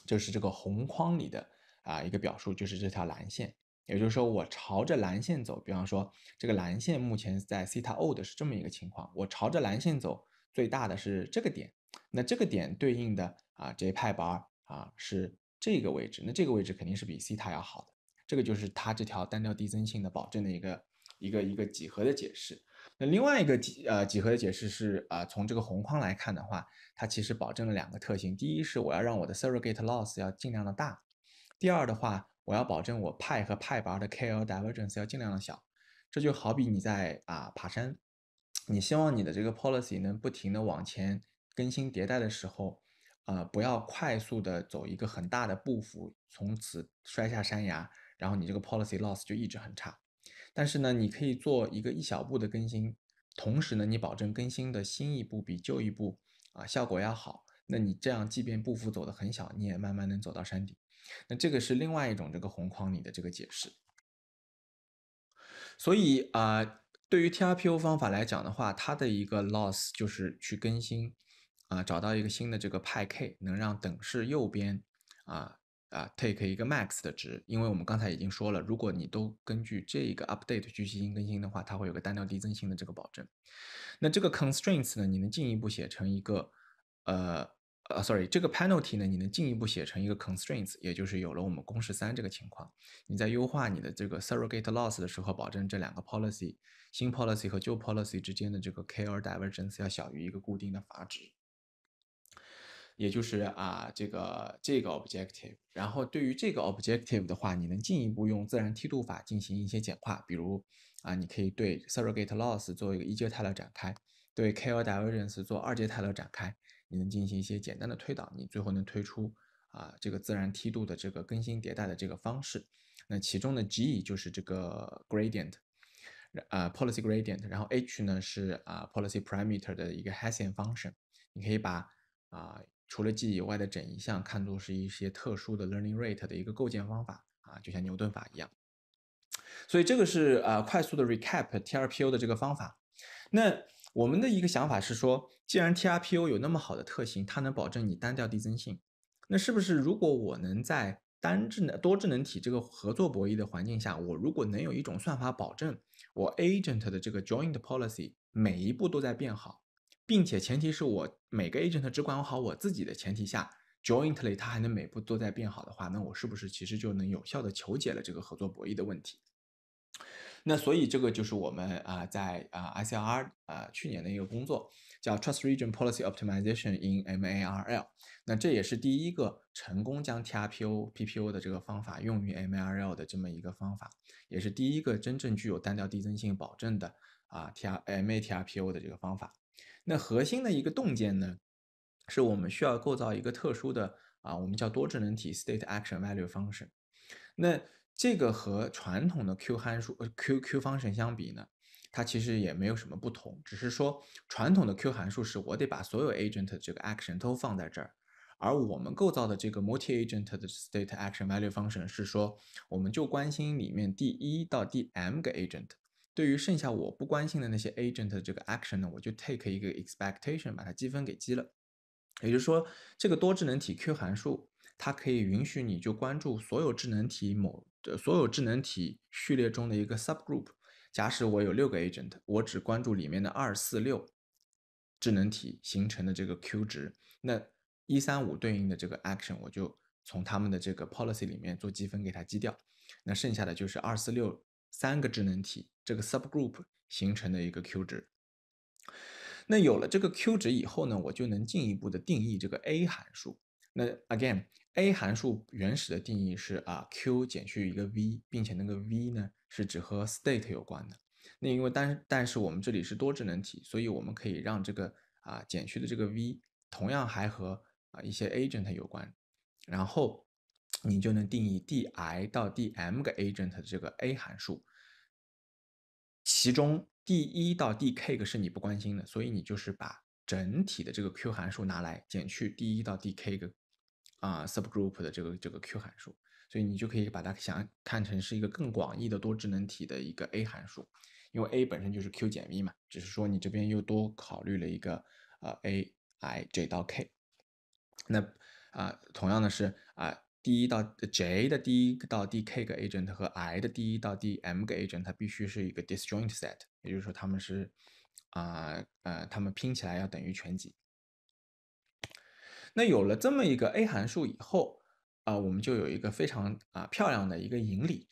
就是这个红框里的啊一个表述，就是这条蓝线，也就是说我朝着蓝线走，比方说这个蓝线目前在 theta old 是这么一个情况，我朝着蓝线走最大的是这个点，那这个点对应的啊 j 派 bar 啊是这个位置，那这个位置肯定是比 theta 要好的，这个就是它这条单调递增性的保证的一个一个一个几何的解释。那另外一个几呃几何的解释是啊，从这个红框来看的话，它其实保证了两个特性。第一是我要让我的 surrogate loss 要尽量的大，第二的话我要保证我派和派拔的 KL divergence 要尽量的小。这就好比你在啊爬山，你希望你的这个 policy 能不停的往前更新迭代的时候，啊不要快速的走一个很大的步幅，从此摔下山崖，然后你这个 policy loss 就一直很差。但是呢，你可以做一个一小步的更新，同时呢，你保证更新的新一步比旧一步啊效果要好。那你这样，即便步幅走得很小，你也慢慢能走到山顶。那这个是另外一种这个红框里的这个解释。所以啊，对于 TRPO 方法来讲的话，它的一个 loss 就是去更新啊，找到一个新的这个派 k，能让等式右边啊。啊，take 一个 max 的值，因为我们刚才已经说了，如果你都根据这个 update 去进行更新的话，它会有个单调递增性的这个保证。那这个 constraints 呢，你能进一步写成一个，呃，呃，sorry，这个 penalty 呢，你能进一步写成一个 constraints，也就是有了我们公式三这个情况，你在优化你的这个 surrogate loss 的时候，保证这两个 policy 新 policy 和旧 policy 之间的这个 KL divergence 要小于一个固定的阀值。也就是啊，这个这个 objective，然后对于这个 objective 的话，你能进一步用自然梯度法进行一些简化，比如啊，你可以对 surrogate loss 做一个一阶泰勒展开，对 KL divergence 做二阶泰勒展开，你能进行一些简单的推导，你最后能推出啊这个自然梯度的这个更新迭代的这个方式。那其中的 g 就是这个 gradient，啊 policy gradient，然后 h 呢是啊 policy parameter 的一个 Hessian function，你可以把啊。除了 G 以外的整一项看作是一些特殊的 learning rate 的一个构建方法啊，就像牛顿法一样。所以这个是呃快速的 recap TRPO 的这个方法。那我们的一个想法是说，既然 TRPO 有那么好的特性，它能保证你单调递增性，那是不是如果我能在单智能多智能体这个合作博弈的环境下，我如果能有一种算法保证我 agent 的这个 joint policy 每一步都在变好？并且前提是我每个 agent 只管好我自己的前提下，jointly 它还能每步都在变好的话，那我是不是其实就能有效的求解了这个合作博弈的问题？那所以这个就是我们啊在啊 ICLR 啊去年的一个工作叫 Trust Region Policy Optimization in M A R L。那这也是第一个成功将 T R P O P P O 的这个方法用于 M A R L 的这么一个方法，也是第一个真正具有单调递增性保证的啊 T R M A T R P O 的这个方法。那核心的一个洞见呢，是我们需要构造一个特殊的啊，我们叫多智能体 state-action-value function。那这个和传统的 Q 函数、QQ 方程相比呢，它其实也没有什么不同，只是说传统的 Q 函数是我得把所有 agent 这个 action 都放在这儿，而我们构造的这个 multi-agent 的 state-action-value function 是说，我们就关心里面第一到第 m 个 agent。对于剩下我不关心的那些 agent 的这个 action 呢，我就 take 一个 expectation，把它积分给积了。也就是说，这个多智能体 Q 函数，它可以允许你就关注所有智能体某所有智能体序列中的一个 subgroup。假使我有六个 agent，我只关注里面的二四六智能体形成的这个 Q 值，那一三五对应的这个 action，我就从他们的这个 policy 里面做积分给它积掉。那剩下的就是二四六。三个智能体这个 sub group 形成的一个 q 值。那有了这个 q 值以后呢，我就能进一步的定义这个 a 函数。那 again，a 函数原始的定义是啊 q 减去一个 v，并且那个 v 呢是只和 state 有关的。那因为但但是我们这里是多智能体，所以我们可以让这个啊减去的这个 v 同样还和啊一些 agent 有关。然后你就能定义 d i 到 d m 个 agent 的这个 a 函数，其中 d 一到 d k 个是你不关心的，所以你就是把整体的这个 q 函数拿来减去 d 一到 d k 个啊 subgroup 的这个这个 q 函数，所以你就可以把它想看成是一个更广义的多智能体的一个 a 函数，因为 a 本身就是 q 减 v 嘛，只是说你这边又多考虑了一个呃 a i j 到 k，那啊，同样的是啊。D 一到 j 的第一到 d k 个 agent 和 i 的第一到 d m 个 agent，它必须是一个 disjoint set，也就是说它们是啊呃它们拼起来要等于全集。那有了这么一个 a 函数以后啊，我们就有一个非常啊漂亮的一个引理，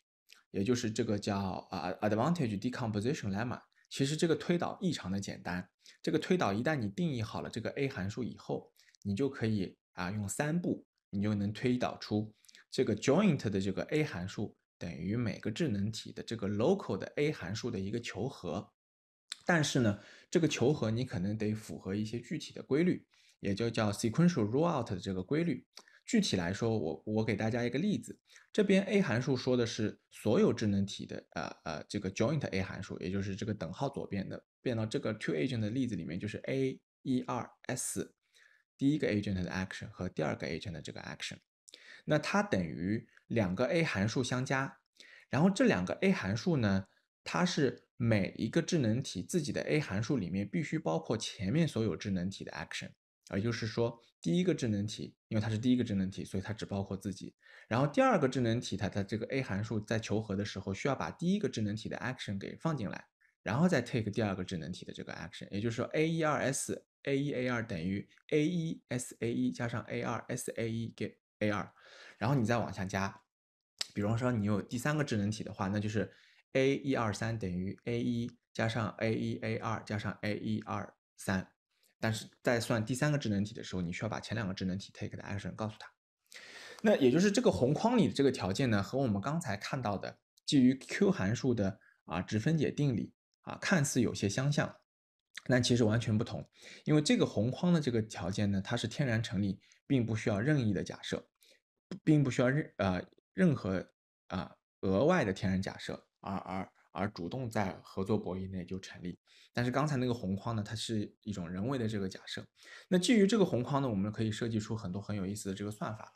也就是这个叫啊 advantage decomposition lemma。其实这个推导异常的简单，这个推导一旦你定义好了这个 a 函数以后，你就可以啊用三步。你就能推导出这个 joint 的这个 a 函数等于每个智能体的这个 local 的 a 函数的一个求和，但是呢，这个求和你可能得符合一些具体的规律，也就叫 sequential rollout 的这个规律。具体来说，我我给大家一个例子，这边 a 函数说的是所有智能体的呃呃这个 joint a 函数，也就是这个等号左边的变到这个 two agent 的例子里面就是 a 一、二、s。第一个 agent 的 action 和第二个 agent 的这个 action，那它等于两个 a 函数相加。然后这两个 a 函数呢，它是每一个智能体自己的 a 函数里面必须包括前面所有智能体的 action。也就是说，第一个智能体因为它是第一个智能体，所以它只包括自己。然后第二个智能体它的这个 a 函数在求和的时候需要把第一个智能体的 action 给放进来，然后再 take 第二个智能体的这个 action。也就是说，a 一、二、s。a 一 a 二等于 a 一 s a 一加上 a 二 s a 一给 a 二，然后你再往下加，比方说你有第三个智能体的话，那就是 a 一二三等于 a 一加上 a 一 a 二加上 a 一二三，但是在算第三个智能体的时候，你需要把前两个智能体 take 的 action 告诉他。那也就是这个红框里的这个条件呢，和我们刚才看到的基于 Q 函数的啊值分解定理啊，看似有些相像。但其实完全不同，因为这个红框的这个条件呢，它是天然成立，并不需要任意的假设，并不需要任呃任何啊额外的天然假设，而而而主动在合作博弈内就成立。但是刚才那个红框呢，它是一种人为的这个假设。那基于这个红框呢，我们可以设计出很多很有意思的这个算法。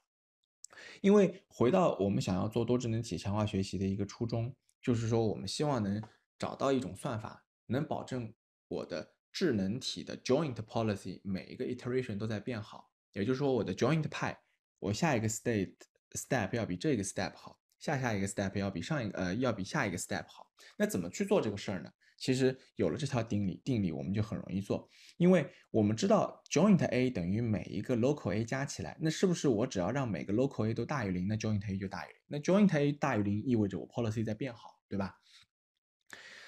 因为回到我们想要做多智能体强化学习的一个初衷，就是说我们希望能找到一种算法，能保证我的智能体的 joint policy 每一个 iteration 都在变好，也就是说我的 joint pi，我下一个 state step 要比这个 step 好，下下一个 step 要比上一个呃，要比下一个 step 好。那怎么去做这个事儿呢？其实有了这条定理，定理我们就很容易做，因为我们知道 joint a 等于每一个 local a 加起来，那是不是我只要让每个 local a 都大于零，那 joint a 就大于零？那 joint a 大于零意味着我 policy 在变好，对吧？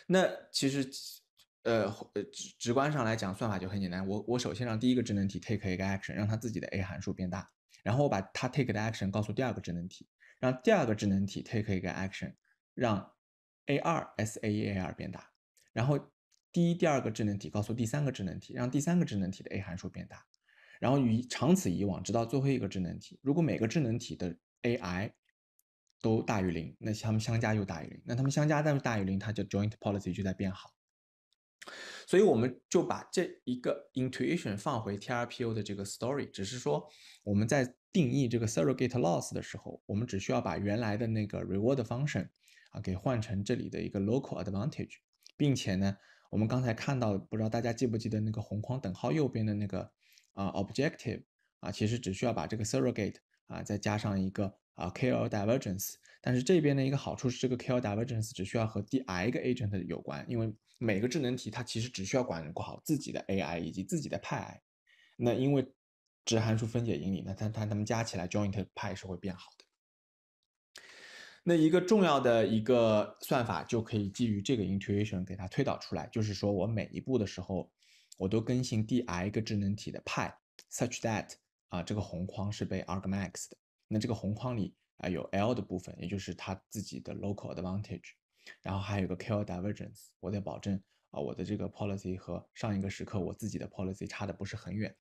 那其实。呃呃，直直观上来讲，算法就很简单。我我首先让第一个智能体 take 一个 action，让它自己的 a 函数变大，然后我把它 take 的 action 告诉第二个智能体，让第二个智能体 take 一个 action，让 a2、sa1、a 二变大，然后第一、第二个智能体告诉第三个智能体，让第三个智能体的 a 函数变大，然后与长此以往，直到最后一个智能体，如果每个智能体的 ai 都大于零，那它们相加又大于零，那它们相加再大于零，它就 joint policy 就在变好。所以我们就把这一个 intuition 放回 TRPO 的这个 story，只是说我们在定义这个 surrogate loss 的时候，我们只需要把原来的那个 reward function 啊给换成这里的一个 local advantage，并且呢，我们刚才看到，不知道大家记不记得那个红框等号右边的那个啊 objective 啊，其实只需要把这个 surrogate 啊再加上一个。啊，KL divergence，但是这边的一个好处是，这个 KL divergence 只需要和第 i 个 agent 有关，因为每个智能体它其实只需要管好自己的 AI 以及自己的派。那因为值函数分解引理，那它它它们加起来 joint 派是会变好的。那一个重要的一个算法就可以基于这个 intuition 给它推导出来，就是说我每一步的时候，我都更新第 i 个智能体的派，such that 啊，这个红框是被 argmax 的。那这个红框里啊有 L 的部分，也就是它自己的 local advantage，然后还有个 KL divergence，我在保证啊我的这个 policy 和上一个时刻我自己的 policy 差的不是很远，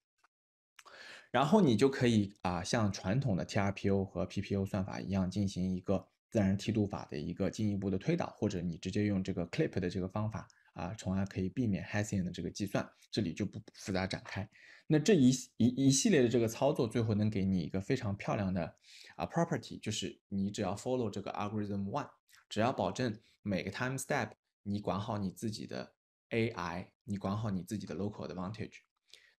然后你就可以啊像传统的 TRPO 和 PPO 算法一样进行一个自然梯度法的一个进一步的推导，或者你直接用这个 clip 的这个方法。啊，从而可以避免 Hessian 的这个计算，这里就不复杂展开。那这一一一系列的这个操作，最后能给你一个非常漂亮的啊 property，就是你只要 follow 这个 algorithm one，只要保证每个 time step 你管好你自己的 a_i，你管好你自己的 local advantage，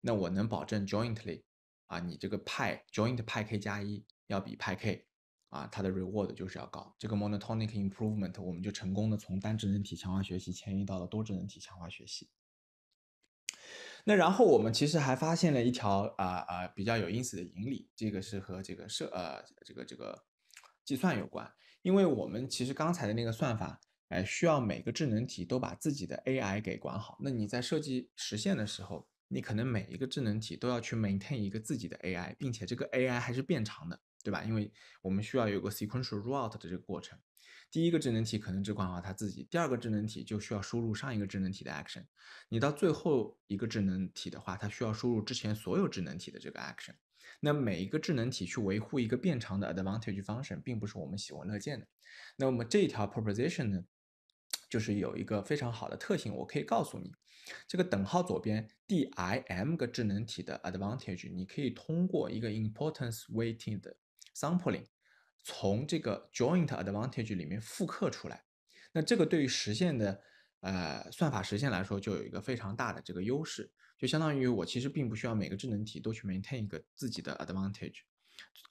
那我能保证 jointly，啊，你这个派 joint 派 k 加一要比派 k。啊，它的 reward 就是要高。这个 monotonic improvement，我们就成功的从单智能体强化学习迁移到了多智能体强化学习。那然后我们其实还发现了一条啊啊比较有意思的引理，这个是和这个设呃这个这个计算有关。因为我们其实刚才的那个算法，哎，需要每个智能体都把自己的 AI 给管好。那你在设计实现的时候，你可能每一个智能体都要去 maintain 一个自己的 AI，并且这个 AI 还是变长的。对吧？因为我们需要有个 sequential route 的这个过程，第一个智能体可能只管好它自己，第二个智能体就需要输入上一个智能体的 action，你到最后一个智能体的话，它需要输入之前所有智能体的这个 action。那每一个智能体去维护一个变长的 advantage function 并不是我们喜闻乐见的。那我们这一条 proposition 呢，就是有一个非常好的特性，我可以告诉你，这个等号左边 d i m 个智能体的 advantage，你可以通过一个 importance weighting 的 Sampling 从这个 Joint Advantage 里面复刻出来，那这个对于实现的呃算法实现来说，就有一个非常大的这个优势，就相当于我其实并不需要每个智能体都去 Maintain 一个自己的 Advantage，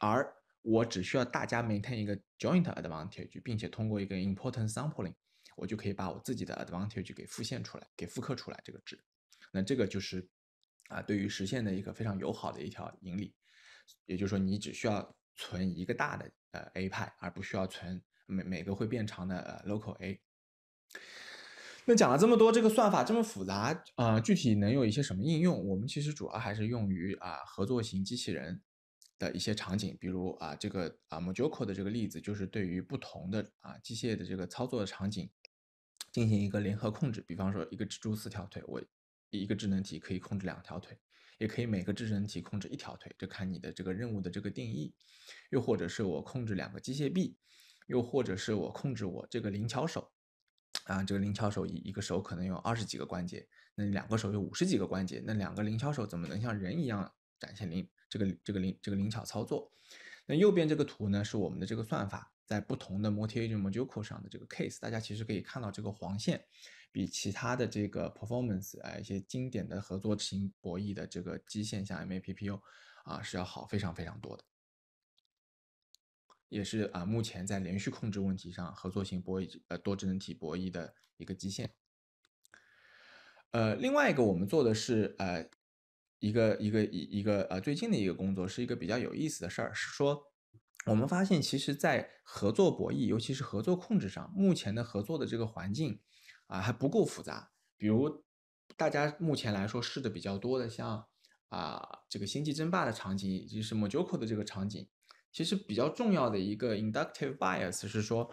而我只需要大家 Maintain 一个 Joint Advantage，并且通过一个 i m p o r t a n t Sampling，我就可以把我自己的 Advantage 给复现出来，给复刻出来这个值。那这个就是啊，对于实现的一个非常友好的一条引领，也就是说你只需要。存一个大的呃 A 派，而不需要存每每个会变长的呃 local A。那讲了这么多，这个算法这么复杂啊，具体能有一些什么应用？我们其实主要还是用于啊合作型机器人的一些场景，比如啊这个啊 m o j o c o 的这个例子，就是对于不同的啊机械的这个操作的场景进行一个联合控制。比方说一个蜘蛛四条腿，我一个智能体可以控制两条腿。也可以每个智能体控制一条腿，就看你的这个任务的这个定义，又或者是我控制两个机械臂，又或者是我控制我这个灵巧手，啊，这个灵巧手一一个手可能有二十几个关节，那两个手有五十几个关节，那两个灵巧手怎么能像人一样展现灵这个这个灵这个灵巧操作？那右边这个图呢，是我们的这个算法在不同的 multi agent module 上的这个 case，大家其实可以看到这个黄线。比其他的这个 performance 啊，一些经典的合作型博弈的这个基线像 MAPPO 啊，是要好非常非常多的，也是啊，目前在连续控制问题上合作型博弈呃多智能体博弈的一个基线。呃，另外一个我们做的是呃一个一个一一个呃最近的一个工作，是一个比较有意思的事儿，是说我们发现其实在合作博弈，尤其是合作控制上，目前的合作的这个环境。啊，还不够复杂。比如，大家目前来说试的比较多的，像啊这个星际争霸的场景，以及是 Mojo 的这个场景，其实比较重要的一个 inductive bias 是说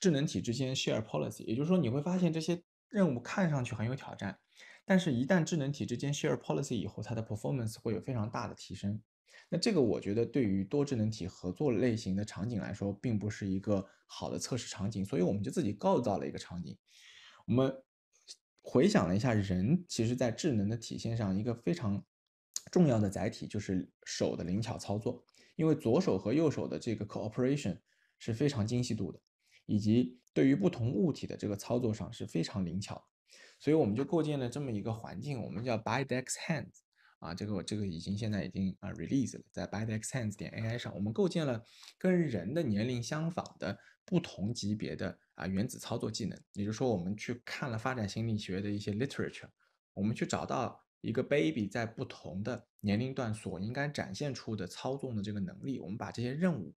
智能体之间 share policy，也就是说你会发现这些任务看上去很有挑战，但是，一旦智能体之间 share policy 以后，它的 performance 会有非常大的提升。那这个我觉得对于多智能体合作类型的场景来说，并不是一个好的测试场景，所以我们就自己构造了一个场景。我们回想了一下，人其实，在智能的体现上，一个非常重要的载体就是手的灵巧操作。因为左手和右手的这个 cooperation 是非常精细度的，以及对于不同物体的这个操作上是非常灵巧。所以，我们就构建了这么一个环境，我们叫 bidex hands。啊，这个我这个已经现在已经啊 release 了，在 bidex hands 点 ai 上，我们构建了跟人的年龄相仿的不同级别的。啊，原子操作技能，也就是说，我们去看了发展心理学的一些 literature，我们去找到一个 baby 在不同的年龄段所应该展现出的操纵的这个能力，我们把这些任务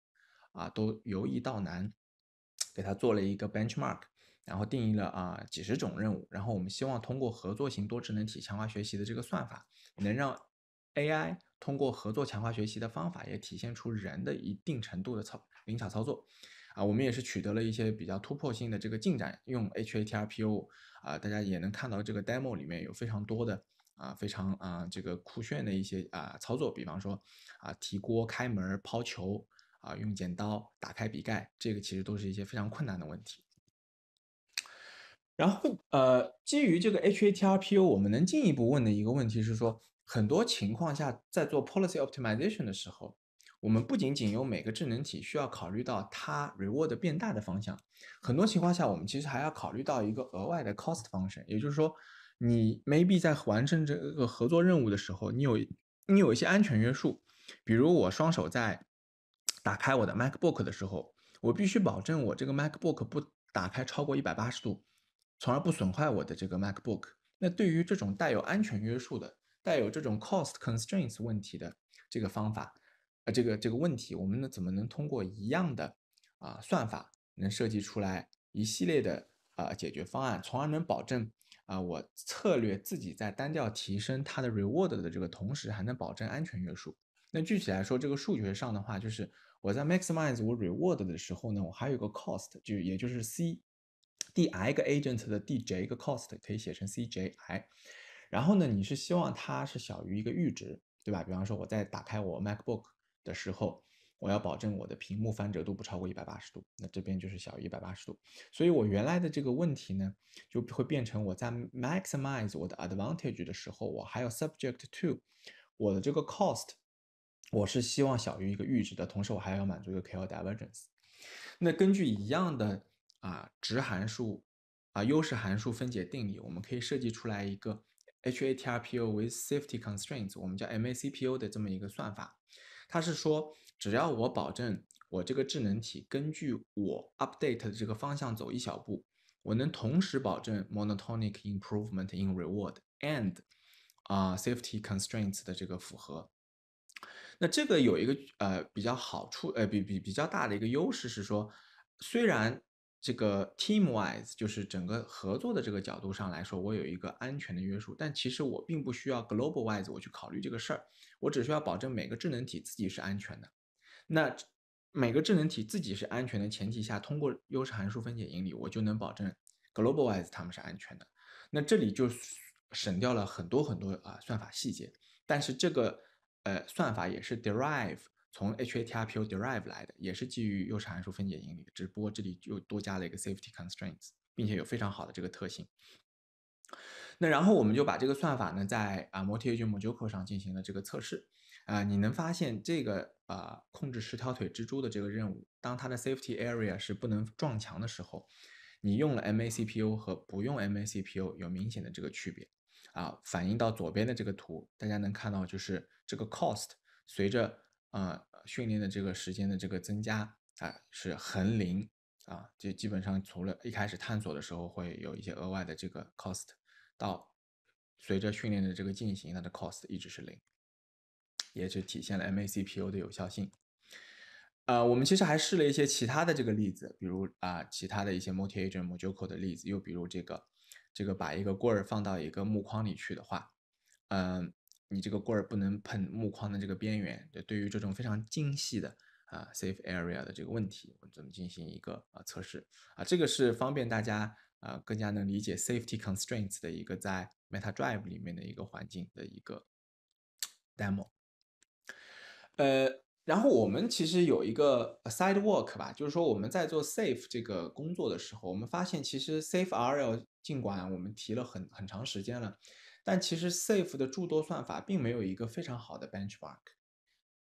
啊，都由易到难，给他做了一个 benchmark，然后定义了啊几十种任务，然后我们希望通过合作型多智能体强化学习的这个算法，能让 AI 通过合作强化学习的方法，也体现出人的一定程度的操灵巧操作。啊，我们也是取得了一些比较突破性的这个进展。用 HATRPU 啊，大家也能看到这个 demo 里面有非常多的啊，非常啊这个酷炫的一些啊操作，比方说啊提锅、开门、抛球啊，用剪刀打开笔盖，这个其实都是一些非常困难的问题。然后呃，基于这个 HATRPU，我们能进一步问的一个问题是说，很多情况下在做 policy optimization 的时候。我们不仅仅有每个智能体需要考虑到它 reward 变大的方向，很多情况下我们其实还要考虑到一个额外的 cost 方 n 也就是说，你 maybe 在完成这个合作任务的时候，你有你有一些安全约束，比如我双手在打开我的 macbook 的时候，我必须保证我这个 macbook 不打开超过一百八十度，从而不损坏我的这个 macbook。那对于这种带有安全约束的、带有这种 cost constraints 问题的这个方法。呃，这个这个问题，我们呢怎么能通过一样的啊算法，能设计出来一系列的啊解决方案，从而能保证啊我策略自己在单调提升它的 reward 的这个同时，还能保证安全约束。那具体来说，这个数学上的话，就是我在 maximize 我 reward 的时候呢，我还有个 cost，就也就是 c 第 i 个 agent 的 d j 一个 cost 可以写成 cj i，然后呢，你是希望它是小于一个阈值，对吧？比方说我在打开我 macbook。的时候，我要保证我的屏幕翻折度不超过一百八十度，那这边就是小于一百八十度。所以我原来的这个问题呢，就会变成我在 maximize 我的 advantage 的时候，我还有 subject to 我的这个 cost，我是希望小于一个阈值的，同时我还要满足一个 KL divergence。那根据一样的啊值函数啊优势函数分解定理，我们可以设计出来一个 HATRPO with safety constraints，我们叫 MACPO 的这么一个算法。他是说，只要我保证我这个智能体根据我 update 的这个方向走一小步，我能同时保证 monotonic improvement in reward and 啊 safety constraints 的这个符合。那这个有一个呃比较好处，呃比比比较大的一个优势是说，虽然这个 team wise 就是整个合作的这个角度上来说，我有一个安全的约束，但其实我并不需要 global wise 我去考虑这个事儿。我只需要保证每个智能体自己是安全的，那每个智能体自己是安全的前提下，通过优势函数分解引理，我就能保证 g l o b a l i z e 它们是安全的。那这里就省掉了很多很多啊算法细节，但是这个呃算法也是 derive 从 HATRPO derive 来的，也是基于优势函数分解引理，只不过这里又多加了一个 safety constraints，并且有非常好的这个特性。那然后我们就把这个算法呢，在啊 Multi-Agent m u j o c e 上进行了这个测试，啊，你能发现这个啊控制十条腿蜘蛛的这个任务，当它的 Safety Area 是不能撞墙的时候，你用了 m a c p u 和不用 m a c p u 有明显的这个区别，啊，反映到左边的这个图，大家能看到就是这个 Cost 随着啊训练的这个时间的这个增加啊是恒零，啊，这基本上除了一开始探索的时候会有一些额外的这个 Cost。到随着训练的这个进行，它的 cost 一直是零，也是体现了 MACPO 的有效性。啊，我们其实还试了一些其他的这个例子，比如啊，其他的一些 multi-agent、m u l e 的例子，又比如这个这个把一个棍儿放到一个木框里去的话，嗯，你这个棍儿不能碰木框的这个边缘。就对于这种非常精细的啊 safe area 的这个问题，我们怎么进行一个啊测试啊？这个是方便大家。呃更加能理解 safety constraints 的一个在 Meta Drive 里面的一个环境的一个 demo。呃，然后我们其实有一个 side work 吧，就是说我们在做 safe 这个工作的时候，我们发现其实 safe RL 尽管我们提了很很长时间了，但其实 safe 的诸多算法并没有一个非常好的 benchmark，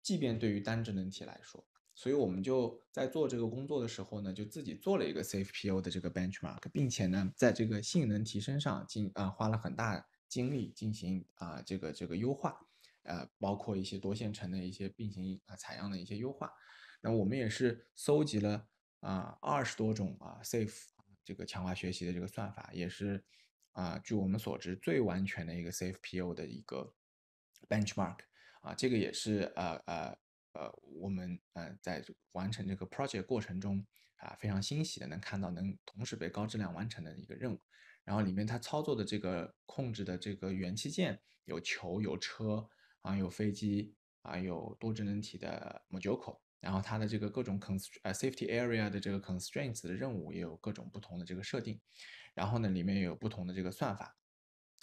即便对于单智能体来说。所以，我们就在做这个工作的时候呢，就自己做了一个 CFPO 的这个 benchmark，并且呢，在这个性能提升上进啊花了很大精力进行啊这个这个优化，呃，包括一些多线程的一些并行啊采样的一些优化。那我们也是搜集了啊二十多种啊 Safe 这个强化学习的这个算法，也是啊据我们所知最完全的一个 CFPO 的一个 benchmark 啊，这个也是呃呃。呃，我们呃在完成这个 project 过程中啊，非常欣喜的能看到能同时被高质量完成的一个任务。然后里面它操作的这个控制的这个元器件有球、有车啊、有飞机啊、有多智能体的某九口。然后它的这个各种 con 呃 safety area 的这个 constraints 的任务也有各种不同的这个设定。然后呢，里面也有不同的这个算法。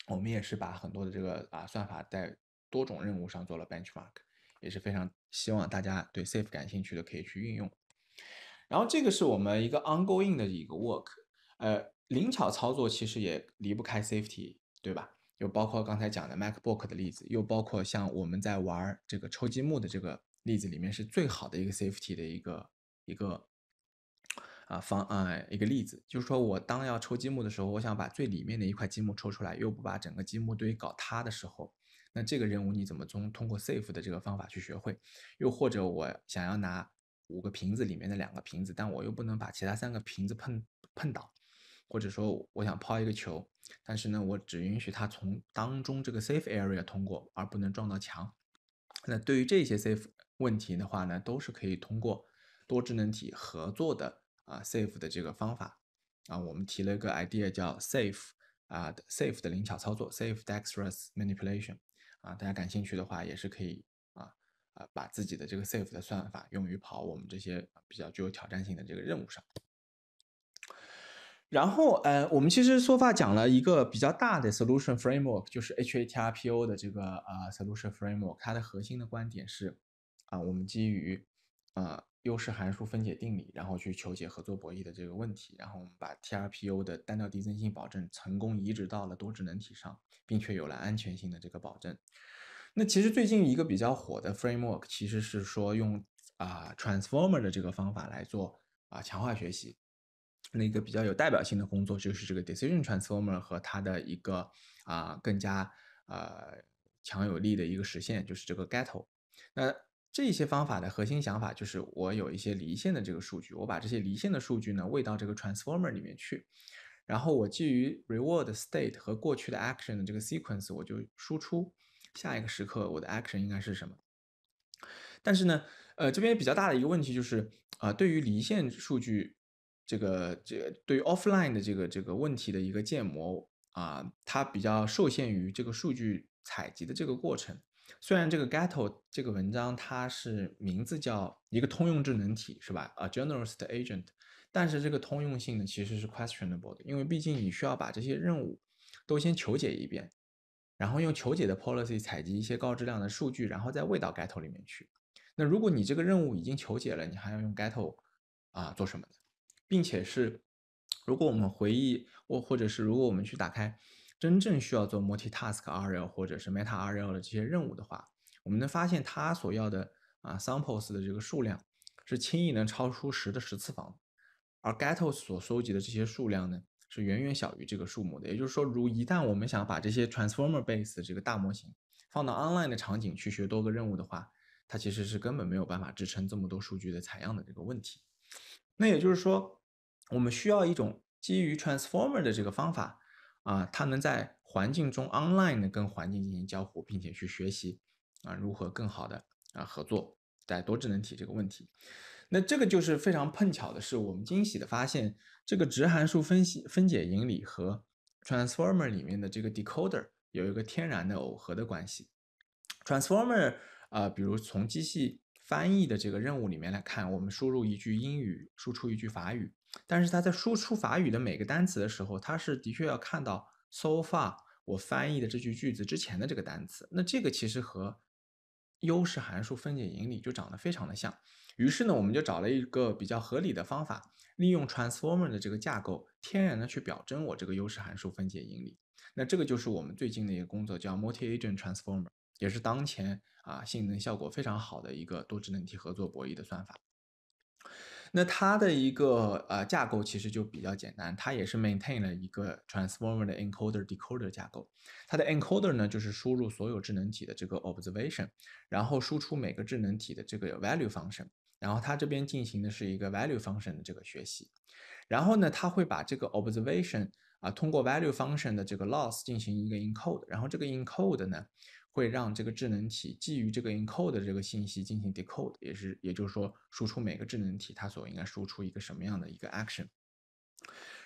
我们也是把很多的这个啊算法在多种任务上做了 benchmark。也是非常希望大家对 s a f e 感兴趣的，可以去运用。然后这个是我们一个 ongoing 的一个 work，呃，灵巧操作其实也离不开 safety，对吧？就包括刚才讲的 MacBook 的例子，又包括像我们在玩这个抽积木的这个例子里面，是最好的一个 safety 的一个一个啊方啊一个例子。就是说我当要抽积木的时候，我想把最里面的一块积木抽出来，又不把整个积木堆搞塌的时候。那这个任务你怎么从通过 safe 的这个方法去学会？又或者我想要拿五个瓶子里面的两个瓶子，但我又不能把其他三个瓶子碰碰倒，或者说我想抛一个球，但是呢，我只允许它从当中这个 safe area 通过，而不能撞到墙。那对于这些 safe 问题的话呢，都是可以通过多智能体合作的啊 safe 的这个方法啊，我们提了一个 idea 叫 safe 啊 safe 的灵巧操作 safe dexterous manipulation。啊，大家感兴趣的话，也是可以啊啊，把自己的这个 safe 的算法用于跑我们这些比较具有挑战性的这个任务上。然后，呃，我们其实说发讲了一个比较大的 solution framework，就是 HATRPO 的这个啊 solution framework，它的核心的观点是啊，我们基于啊。优势函数分解定理，然后去求解合作博弈的这个问题。然后我们把 TRPO 的单调递增性保证成功移植到了多智能体上，并且有了安全性的这个保证。那其实最近一个比较火的 framework 其实是说用啊 transformer 的这个方法来做啊强化学习。那个比较有代表性的工作就是这个 decision transformer 和它的一个啊更加啊强有力的一个实现就是这个 Gato。那这些方法的核心想法就是，我有一些离线的这个数据，我把这些离线的数据呢喂到这个 transformer 里面去，然后我基于 reward state 和过去的 action 的这个 sequence，我就输出下一个时刻我的 action 应该是什么。但是呢，呃，这边比较大的一个问题就是啊，对于离线数据这个这对于 offline 的这个这个问题的一个建模啊，它比较受限于这个数据采集的这个过程。虽然这个 Gato t 这个文章它是名字叫一个通用智能体是吧？a g e n e r o u s Agent，但是这个通用性呢其实是 questionable 的，因为毕竟你需要把这些任务都先求解一遍，然后用求解的 policy 采集一些高质量的数据，然后再喂到 Gato t 里面去。那如果你这个任务已经求解了，你还要用 Gato t 啊做什么呢？并且是，如果我们回忆或或者是如果我们去打开。真正需要做 multi-task RL 或者是 meta RL 的这些任务的话，我们能发现它所要的啊 samples 的这个数量是轻易能超出十的十次方，而 g a t t s 所收集的这些数量呢是远远小于这个数目的。也就是说，如一旦我们想把这些 t r a n s f o r m e r b a s e 的这个大模型放到 online 的场景去学多个任务的话，它其实是根本没有办法支撑这么多数据的采样的这个问题。那也就是说，我们需要一种基于 transformer 的这个方法。啊，它能在环境中 online 的跟环境进行交互，并且去学习，啊，如何更好的啊合作，在多智能体这个问题，那这个就是非常碰巧的是，我们惊喜的发现，这个值函数分析分解引理和 transformer 里面的这个 decoder 有一个天然的耦合的关系。transformer 啊，比如从机器翻译的这个任务里面来看，我们输入一句英语，输出一句法语。但是他在输出法语的每个单词的时候，他是的确要看到 so far 我翻译的这句句子之前的这个单词。那这个其实和优势函数分解引理就长得非常的像。于是呢，我们就找了一个比较合理的方法，利用 transformer 的这个架构，天然的去表征我这个优势函数分解引理。那这个就是我们最近的一个工作，叫 multi-agent transformer，也是当前啊性能效果非常好的一个多智能体合作博弈的算法。那它的一个呃架构其实就比较简单，它也是 maintain 了一个 transformer 的 encoder-decoder 架构。它的 encoder 呢，就是输入所有智能体的这个 observation，然后输出每个智能体的这个 value function。然后它这边进行的是一个 value function 的这个学习。然后呢，它会把这个 observation 啊，通过 value function 的这个 loss 进行一个 encode，然后这个 encode 呢。会让这个智能体基于这个 encode 的这个信息进行 decode，也是也就是说输出每个智能体它所应该输出一个什么样的一个 action。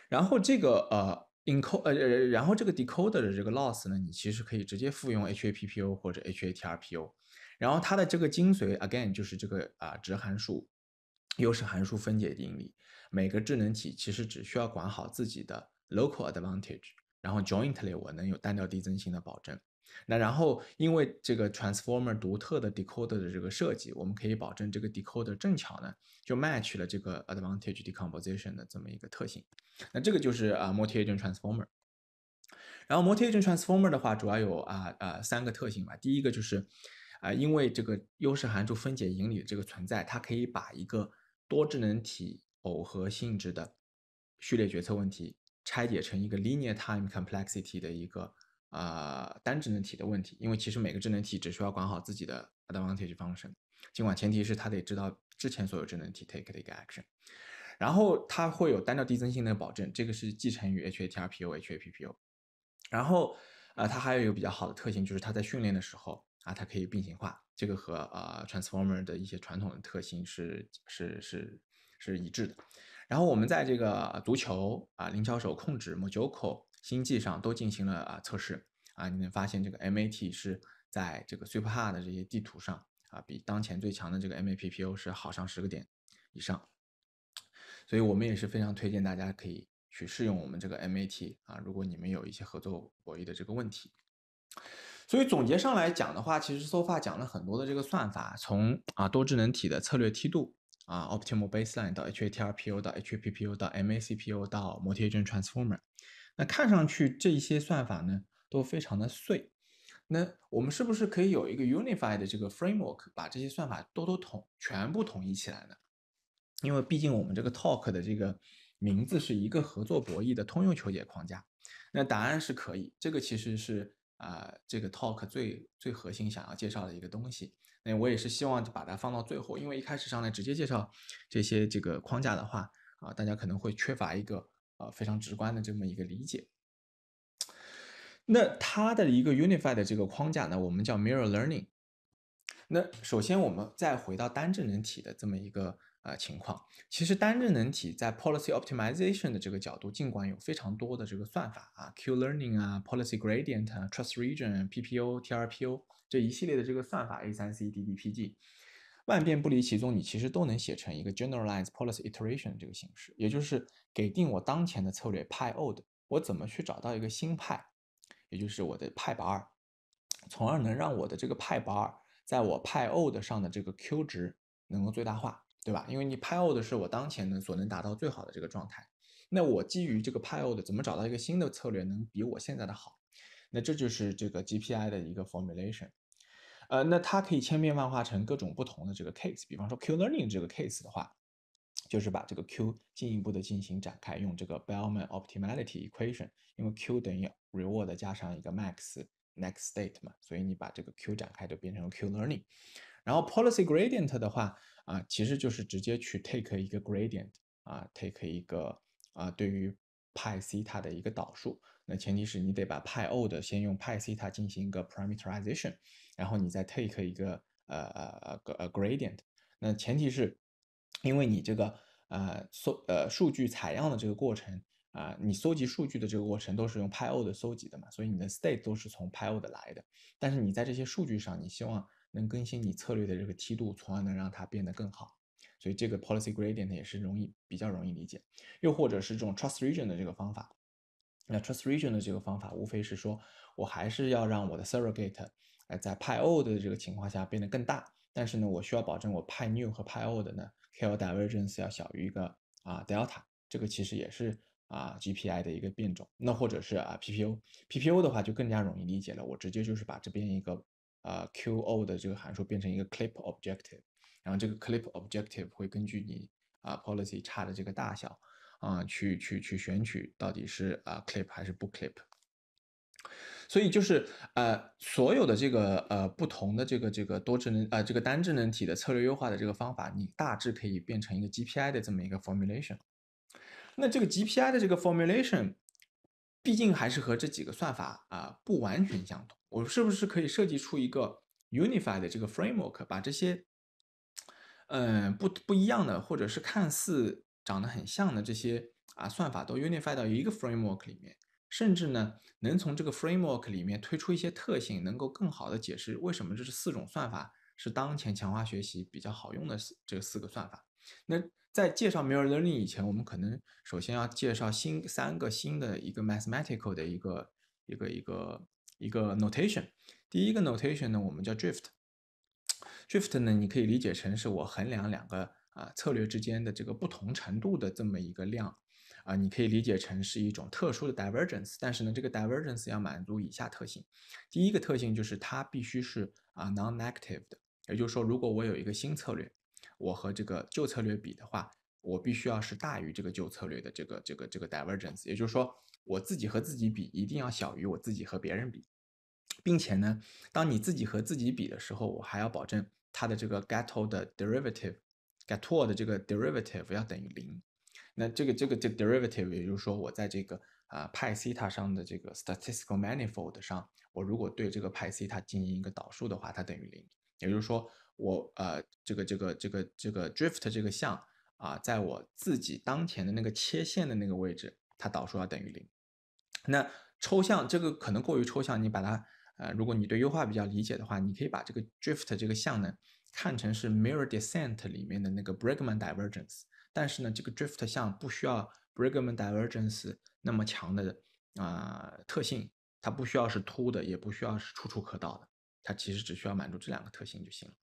然后这个呃 encode，呃然后这个 decoder 的这个 loss 呢，你其实可以直接复用 HAPPO 或者 HATRPO。然后它的这个精髓 again 就是这个啊值函数，又是函数分解定理。每个智能体其实只需要管好自己的 local advantage，然后 jointly 我能有单调递增性的保证。那然后，因为这个 transformer 独特的 decoder 的这个设计，我们可以保证这个 decoder 正巧呢，就 m a t c h 了这个 advantage decomposition 的这么一个特性。那这个就是啊，multi-agent transformer。然后 multi-agent transformer 的话，主要有啊啊三个特性吧。第一个就是啊，因为这个优势函数分解引理这个存在，它可以把一个多智能体耦合性质的序列决策问题拆解成一个 linear time complexity 的一个。啊，单智能体的问题，因为其实每个智能体只需要管好自己的 advantage function，尽管前提是他得知道之前所有智能体 take 的一个 action，然后它会有单调递增性的保证，这个是继承于 H A T R P o H A P P o 然后，呃，它还有一个比较好的特性，就是它在训练的时候啊，它可以并行化，这个和呃 transformer 的一些传统的特性是是是是一致的。然后我们在这个足球啊，灵巧手控制 m o j o c o 星际上都进行了啊测试啊，你能发现这个 MAT 是在这个 Super Hard 的这些地图上啊，比当前最强的这个 MAPPO 是好上十个点以上，所以我们也是非常推荐大家可以去试用我们这个 MAT 啊，如果你们有一些合作博弈的这个问题。所以总结上来讲的话，其实 s o f a 讲了很多的这个算法，从啊多智能体的策略梯度啊 Optimal Baseline 到 HTRPO a 到 HPPU 到 MACPO 到摩天针 Transformer。那看上去这些算法呢都非常的碎，那我们是不是可以有一个 unified 这个 framework 把这些算法都都统全部统一起来呢？因为毕竟我们这个 talk 的这个名字是一个合作博弈的通用求解框架，那答案是可以。这个其实是啊这个 talk 最最核心想要介绍的一个东西。那我也是希望把它放到最后，因为一开始上来直接介绍这些这个框架的话，啊大家可能会缺乏一个。啊，非常直观的这么一个理解。那它的一个 Unified 的这个框架呢，我们叫 Mirror Learning。那首先我们再回到单智能体的这么一个呃情况，其实单智能体在 Policy Optimization 的这个角度，尽管有非常多的这个算法啊，Q Learning 啊，Policy Gradient、Trust Region、PPO、TRPO 这一系列的这个算法，A 三 C、DDPG。万变不离其宗，你其实都能写成一个 generalized policy iteration 这个形式，也就是给定我当前的策略 pi old，我怎么去找到一个新派，也就是我的派 i b 从而能让我的这个派 i b 在我派 old 上的这个 q 值能够最大化，对吧？因为你派 old 是我当前呢所能达到最好的这个状态，那我基于这个派 old 怎么找到一个新的策略能比我现在的好？那这就是这个 GPI 的一个 formulation。呃，那它可以千变万化成各种不同的这个 case。比方说 Q-learning 这个 case 的话，就是把这个 Q 进一步的进行展开，用这个 Bellman optimality equation，因为 Q 等于 reward 加上一个 max next state 嘛，所以你把这个 Q 展开就变成了 Q-learning。然后 policy gradient 的话，啊，其实就是直接去 take 一个 gradient，啊，take 一个啊对于派西塔的一个导数。那前提是你得把派 o l d 先用派西塔进行一个 parameterization。然后你再 take 一个呃呃呃 gradient，那前提是，因为你这个呃搜呃数据采样的这个过程啊，你搜集数据的这个过程都是用 p y o 的搜集的嘛，所以你的 state 都是从 p y o 的来的。但是你在这些数据上，你希望能更新你策略的这个梯度，从而能让它变得更好。所以这个 policy gradient 也是容易比较容易理解。又或者是这种 trust region 的这个方法，那 trust region 的这个方法无非是说我还是要让我的 surrogate。在派 o l d 的这个情况下变得更大，但是呢，我需要保证我派 n e w 和派 o l d 呢 KL divergence 要小于一个啊 delta，这个其实也是啊 GPI 的一个变种，那或者是啊 PPO，PPO 的话就更加容易理解了，我直接就是把这边一个啊 q o 的这个函数变成一个 clip objective，然后这个 clip objective 会根据你啊 policy 差的这个大小啊去去去选取到底是啊 clip 还是不 clip。所以就是呃，所有的这个呃不同的这个这个多智能呃这个单智能体的策略优化的这个方法，你大致可以变成一个 GPI 的这么一个 formulation。那这个 GPI 的这个 formulation，毕竟还是和这几个算法啊不完全相同。我是不是可以设计出一个 unified 这个 framework，把这些嗯不不一样的或者是看似长得很像的这些啊算法都 unified 到一个 framework 里面？甚至呢，能从这个 framework 里面推出一些特性，能够更好的解释为什么这是四种算法是当前强化学习比较好用的这四个算法。那在介绍 mirror learning 以前，我们可能首先要介绍新三个新的一个 mathematical 的一个一个一个一个 notation。第一个 notation 呢，我们叫 drift。drift 呢，你可以理解成是我衡量两个啊策略之间的这个不同程度的这么一个量。啊，你可以理解成是一种特殊的 divergence，但是呢，这个 divergence 要满足以下特性。第一个特性就是它必须是啊 non-negative 的，也就是说，如果我有一个新策略，我和这个旧策略比的话，我必须要是大于这个旧策略的这个这个这个 divergence，也就是说，我自己和自己比一定要小于我自己和别人比，并且呢，当你自己和自己比的时候，我还要保证它的这个 getto 的 derivative，getto 的这个 derivative 要等于零。那这个这个这 derivative，也就是说我在这个啊派西塔上的这个 statistical manifold 上，我如果对这个派西塔进行一个导数的话，它等于零。也就是说我呃这个这个这个这个 drift 这个项啊，在我自己当前的那个切线的那个位置，它导数要等于零。那抽象这个可能过于抽象，你把它呃，如果你对优化比较理解的话，你可以把这个 drift 这个项呢看成是 mirror descent 里面的那个 bregman divergence。但是呢，这个 drift 项不需要 b r i g m a n divergence 那么强的啊特性，它不需要是凸的，也不需要是处处可到的，它其实只需要满足这两个特性就行了。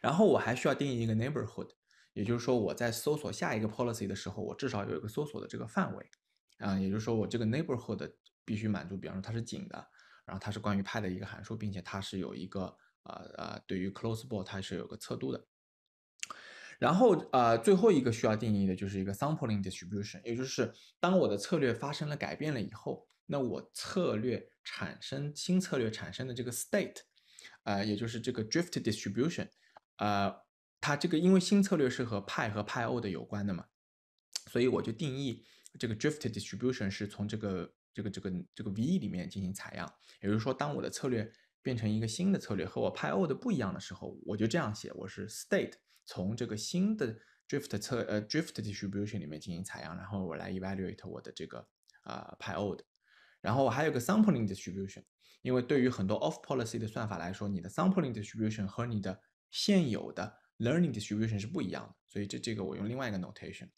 然后我还需要定义一个 neighborhood，也就是说我在搜索下一个 policy 的时候，我至少有一个搜索的这个范围，啊，也就是说我这个 neighborhood 必须满足，比方说它是紧的，然后它是关于派的一个函数，并且它是有一个啊啊，对于 c l o s e ball，它是有个测度的。然后呃，最后一个需要定义的就是一个 sampling distribution，也就是当我的策略发生了改变了以后，那我策略产生新策略产生的这个 state，呃，也就是这个 drift distribution，呃，它这个因为新策略是和 pi 和 pi old 有关的嘛，所以我就定义这个 drift distribution 是从这个这个这个这个 v 里面进行采样，也就是说，当我的策略变成一个新的策略和我派 old 不一样的时候，我就这样写，我是 state。从这个新的 drift 测呃 drift distribution 里面进行采样，然后我来 evaluate 我的这个啊 pi old，然后我还有个 sampling distribution，因为对于很多 off policy 的算法来说，你的 sampling distribution 和你的现有的 learning distribution 是不一样的，所以这这个我用另外一个 notation。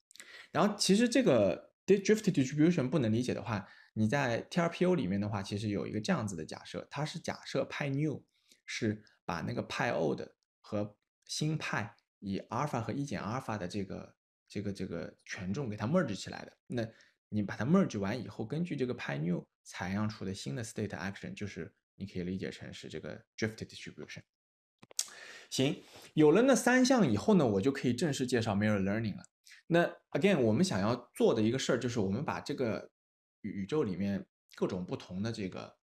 然后其实这个 d d r i f t d distribution 不能理解的话，你在 TRPO 里面的话，其实有一个这样子的假设，它是假设 pi new 是把那个 pi old 和新派以阿尔法和一减阿尔法的这个这个这个权重给它 merge 起来的。那你把它 merge 完以后，根据这个 pi n e w 采样出的新的 state action，就是你可以理解成是这个 drift distribution。行，有了那三项以后呢，我就可以正式介绍 mirror learning 了。那 again，我们想要做的一个事儿就是，我们把这个宇宙里面各种不同的这个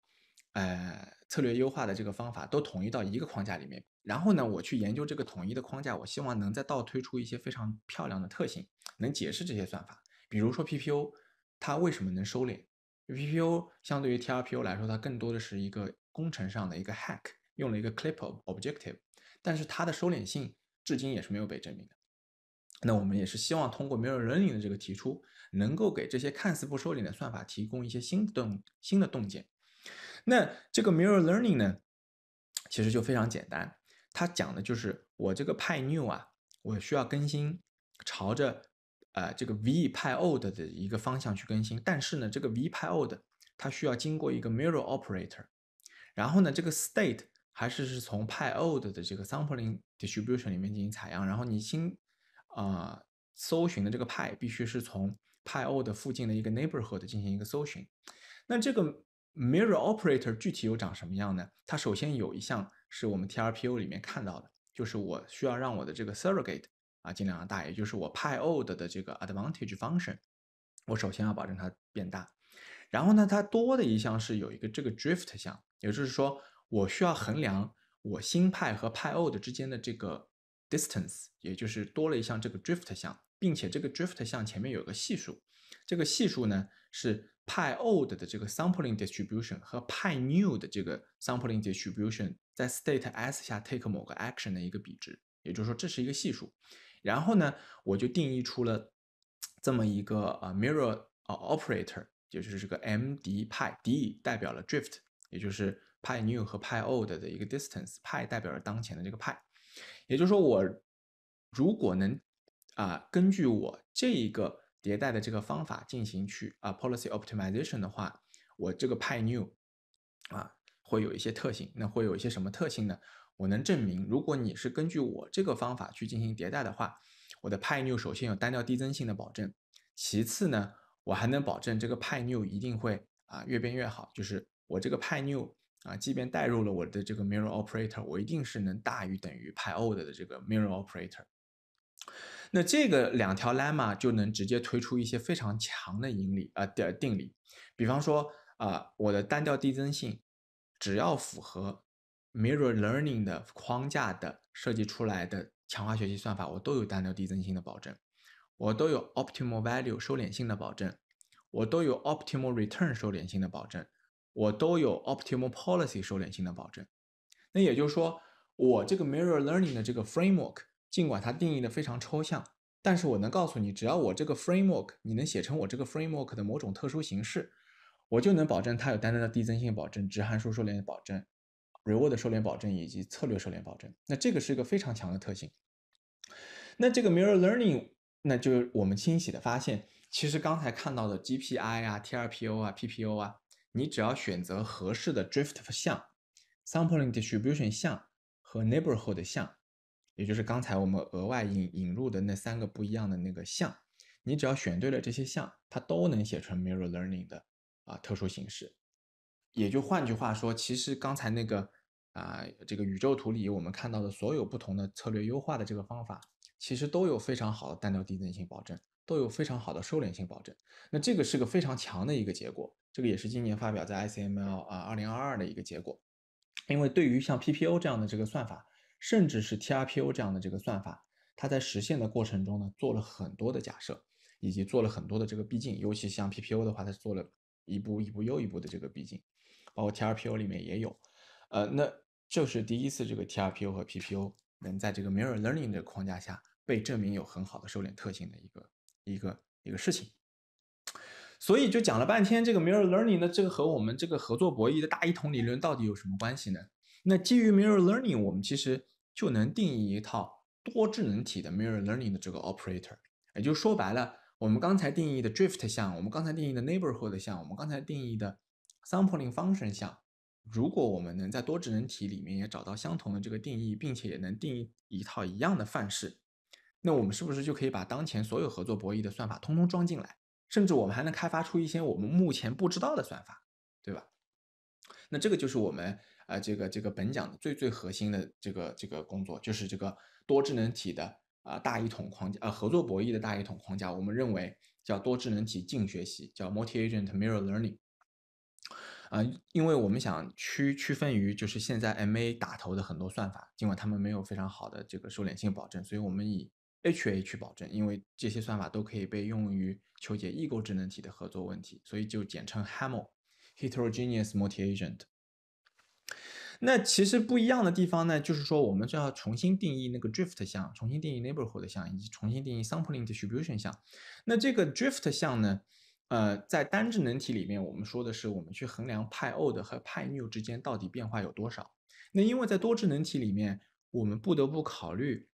呃策略优化的这个方法都统一到一个框架里面。然后呢，我去研究这个统一的框架，我希望能在倒推出一些非常漂亮的特性，能解释这些算法。比如说 PPO，它为什么能收敛？PPO 相对于 TRPO 来说，它更多的是一个工程上的一个 hack，用了一个 clip objective，但是它的收敛性至今也是没有被证明的。那我们也是希望通过 mirror learning 的这个提出，能够给这些看似不收敛的算法提供一些新的洞新的洞见。那这个 mirror learning 呢，其实就非常简单。它讲的就是我这个派 new 啊，我需要更新，朝着呃这个 v 派 old 的一个方向去更新。但是呢，这个 v 派 old 它需要经过一个 mirror operator，然后呢，这个 state 还是是从派 old 的这个 sampling distribution 里面进行采样。然后你新啊搜寻的这个派必须是从派 old 附近的一个 neighborhood 进行一个搜寻。那这个。Mirror operator 具体又长什么样呢？它首先有一项是我们 TRPO 里面看到的，就是我需要让我的这个 surrogate 啊尽量大，也就是我派 o l d 的这个 advantage function，我首先要保证它变大。然后呢，它多的一项是有一个这个 drift 项，也就是说我需要衡量我新派和派 o l d 之间的这个 distance，也就是多了一项这个 drift 项，并且这个 drift 项前面有个系数，这个系数呢是。pi old 的这个 sampling distribution 和 pi new 的这个 sampling distribution 在 state s 下 take 某个 action 的一个比值，也就是说这是一个系数。然后呢，我就定义出了这么一个啊 mirror 啊 operator，也就是这个 m d pi d 代表了 drift，也就是 pi new 和 pi old 的一个 d i s t a n c e i 代表了当前的这个 pi，也就是说，我如果能啊根据我这一个。迭代的这个方法进行去啊 policy optimization 的话，我这个派 n e w 啊会有一些特性，那会有一些什么特性呢？我能证明，如果你是根据我这个方法去进行迭代的话，我的派 n e w 首先有单调递增性的保证，其次呢，我还能保证这个派 n e w 一定会啊越变越好，就是我这个派 n e w 啊，即便代入了我的这个 mirror operator，我一定是能大于等于派 o l d 的这个 mirror operator。那这个两条 lemma 就能直接推出一些非常强的引理啊的定理，比方说啊，我的单调递增性，只要符合 mirror learning 的框架的设计出来的强化学习算法，我都有单调递增性的保证，我都有 optimal value 收敛性的保证，我都有 optimal return 收敛性的保证，我都有 optimal policy 收敛性的保证。那也就是说，我这个 mirror learning 的这个 framework。尽管它定义的非常抽象，但是我能告诉你，只要我这个 framework 你能写成我这个 framework 的某种特殊形式，我就能保证它有单单的递增性保证、值函数收敛的保证、reward 收敛保证以及策略收敛保证。那这个是一个非常强的特性。那这个 mirror learning，那就是我们清晰的发现，其实刚才看到的 G P I 啊、T R P O 啊、P P O 啊，你只要选择合适的 drift 项、sampling distribution 项和 neighborhood 项。也就是刚才我们额外引引入的那三个不一样的那个项，你只要选对了这些项，它都能写成 mirror learning 的啊特殊形式。也就换句话说，其实刚才那个啊这个宇宙图里我们看到的所有不同的策略优化的这个方法，其实都有非常好的单调递增性保证，都有非常好的收敛性保证。那这个是个非常强的一个结果，这个也是今年发表在 I C M L 啊二零二二的一个结果。因为对于像 P P O 这样的这个算法。甚至是 TRPO 这样的这个算法，它在实现的过程中呢，做了很多的假设，以及做了很多的这个逼近，尤其像 PPO 的话，它做了一步一步又一步的这个逼近，包括 TRPO 里面也有，呃，那就是第一次这个 TRPO 和 PPO 能在这个 mirror learning 的框架下被证明有很好的收敛特性的一个一个一个事情。所以就讲了半天这个 mirror learning 呢，这个和我们这个合作博弈的大一统理论到底有什么关系呢？那基于 mirror learning，我们其实就能定义一套多智能体的 mirror learning 的这个 operator。也就说白了，我们刚才定义的 drift 项，我们刚才定义的 neighborhood 项，我们刚才定义的 sampling function 项，如果我们能在多智能体里面也找到相同的这个定义，并且也能定义一套一样的范式，那我们是不是就可以把当前所有合作博弈的算法通通装进来？甚至我们还能开发出一些我们目前不知道的算法，对吧？那这个就是我们。啊，这个这个本讲的最最核心的这个这个工作，就是这个多智能体的啊大一统框架，呃合作博弈的大一统框架，我们认为叫多智能体近学习，叫 multi-agent mirror learning。啊，因为我们想区区分于就是现在 MA 打头的很多算法，尽管他们没有非常好的这个收敛性保证，所以我们以 HA 去保证，因为这些算法都可以被用于求解异构智能体的合作问题，所以就简称 h a m l h e t e r o g e n e o u s multi-agent。那其实不一样的地方呢，就是说我们就要重新定义那个 drift 项，重新定义 neighborhood 项，以及重新定义 sampling distribution 项。那这个 drift 项呢，呃，在单智能体里面，我们说的是我们去衡量 pi old 和 pi new 之间到底变化有多少。那因为在多智能体里面，我们不得不考虑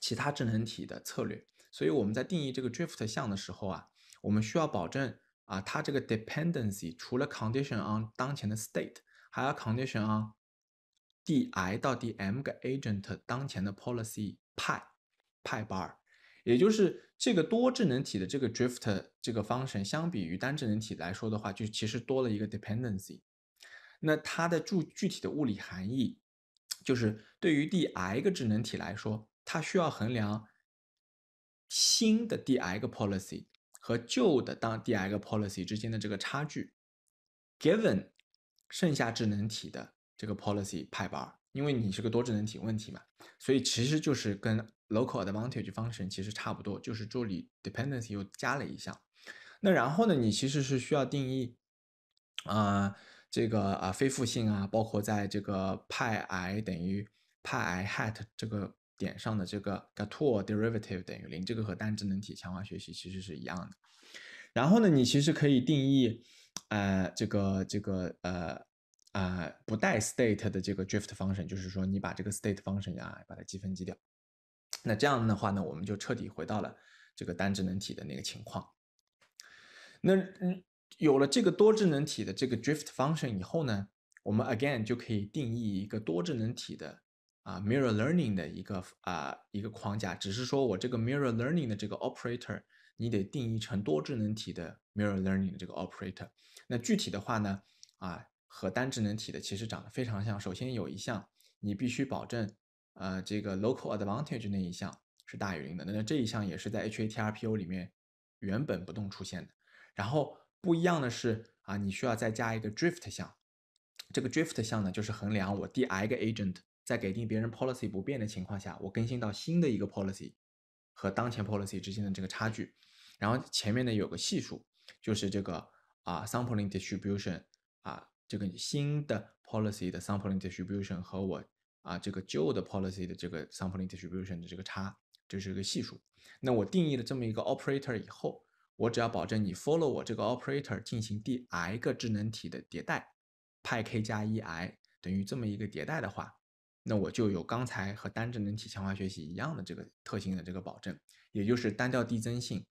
其他智能体的策略，所以我们在定义这个 drift 项的时候啊，我们需要保证啊，它这个 dependency 除了 condition on 当前的 state。还有 condition 啊，d i 到 d m 个 agent 当前的 policy 派派 bar，也就是这个多智能体的这个 drift 这个方程，相比于单智能体来说的话，就其实多了一个 dependency。那它的具具体的物理含义，就是对于 d i 个智能体来说，它需要衡量新的 d i 个 policy 和旧的当 d i 个 policy 之间的这个差距，given。剩下智能体的这个 policy 派包，因为你是个多智能体问题嘛，所以其实就是跟 local advantage 方程其实差不多，就是助理 dependency 又加了一项。那然后呢，你其实是需要定义啊这个啊非负性啊，包括在这个派 i 等于派 i hat 这个点上的这个 gatour derivative 等于零，这个和单智能体强化学习其实是一样的。然后呢，你其实可以定义。呃，这个这个呃呃不带 state 的这个 drift function，就是说你把这个 state function 呀，把它积分积掉。那这样的话呢，我们就彻底回到了这个单智能体的那个情况。那有了这个多智能体的这个 drift function 以后呢，我们 again 就可以定义一个多智能体的啊 mirror learning 的一个啊一个框架。只是说，我这个 mirror learning 的这个 operator，你得定义成多智能体的 mirror learning 的这个 operator。那具体的话呢，啊，和单智能体的其实长得非常像。首先有一项，你必须保证，呃，这个 local advantage 那一项是大于零的。那这一项也是在 H A T R P o 里面原本不动出现的。然后不一样的是，啊，你需要再加一个 drift 项。这个 drift 项呢，就是衡量我第 i 个 agent 在给定别人 policy 不变的情况下，我更新到新的一个 policy 和当前 policy 之间的这个差距。然后前面呢有个系数，就是这个。啊，sampling distribution 啊，这个新的 policy 的 sampling distribution 和我啊这个旧的 policy 的这个 sampling distribution 的这个差，这是一个系数。那我定义了这么一个 operator 以后，我只要保证你 follow 我这个 operator 进行第 i 个智能体的迭代，派 k 加一 i 等于这么一个迭代的话，那我就有刚才和单智能体强化学习一样的这个特性的这个保证，也就是单调递增性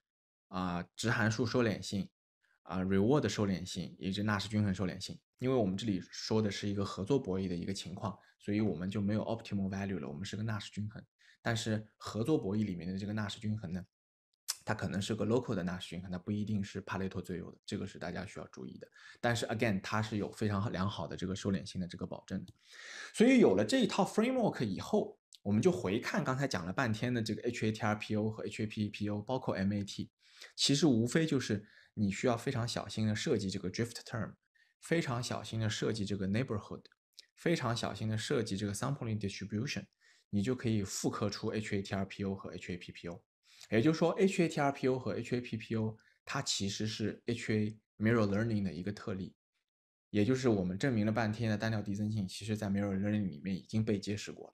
啊，值函数收敛性。啊，reward 收敛性，也就是纳什均衡收敛性。因为我们这里说的是一个合作博弈的一个情况，所以我们就没有 optimal value 了，我们是个纳什均衡。但是合作博弈里面的这个纳什均衡呢，它可能是个 local 的纳什均衡，它不一定是帕累托最优的，这个是大家需要注意的。但是 again，它是有非常良好的这个收敛性的这个保证的。所以有了这一套 framework 以后，我们就回看刚才讲了半天的这个 HATRPO 和 HAPPO，包括 MAT，其实无非就是。你需要非常小心的设计这个 drift term，非常小心的设计这个 neighborhood，非常小心的设计这个 sampling distribution，你就可以复刻出 H A T R P O 和 H A P P O。也就是说，H A T R P O 和 H A P P O 它其实是 H A mirror learning 的一个特例，也就是我们证明了半天的单调递增性，其实在 mirror learning 里面已经被揭示过了。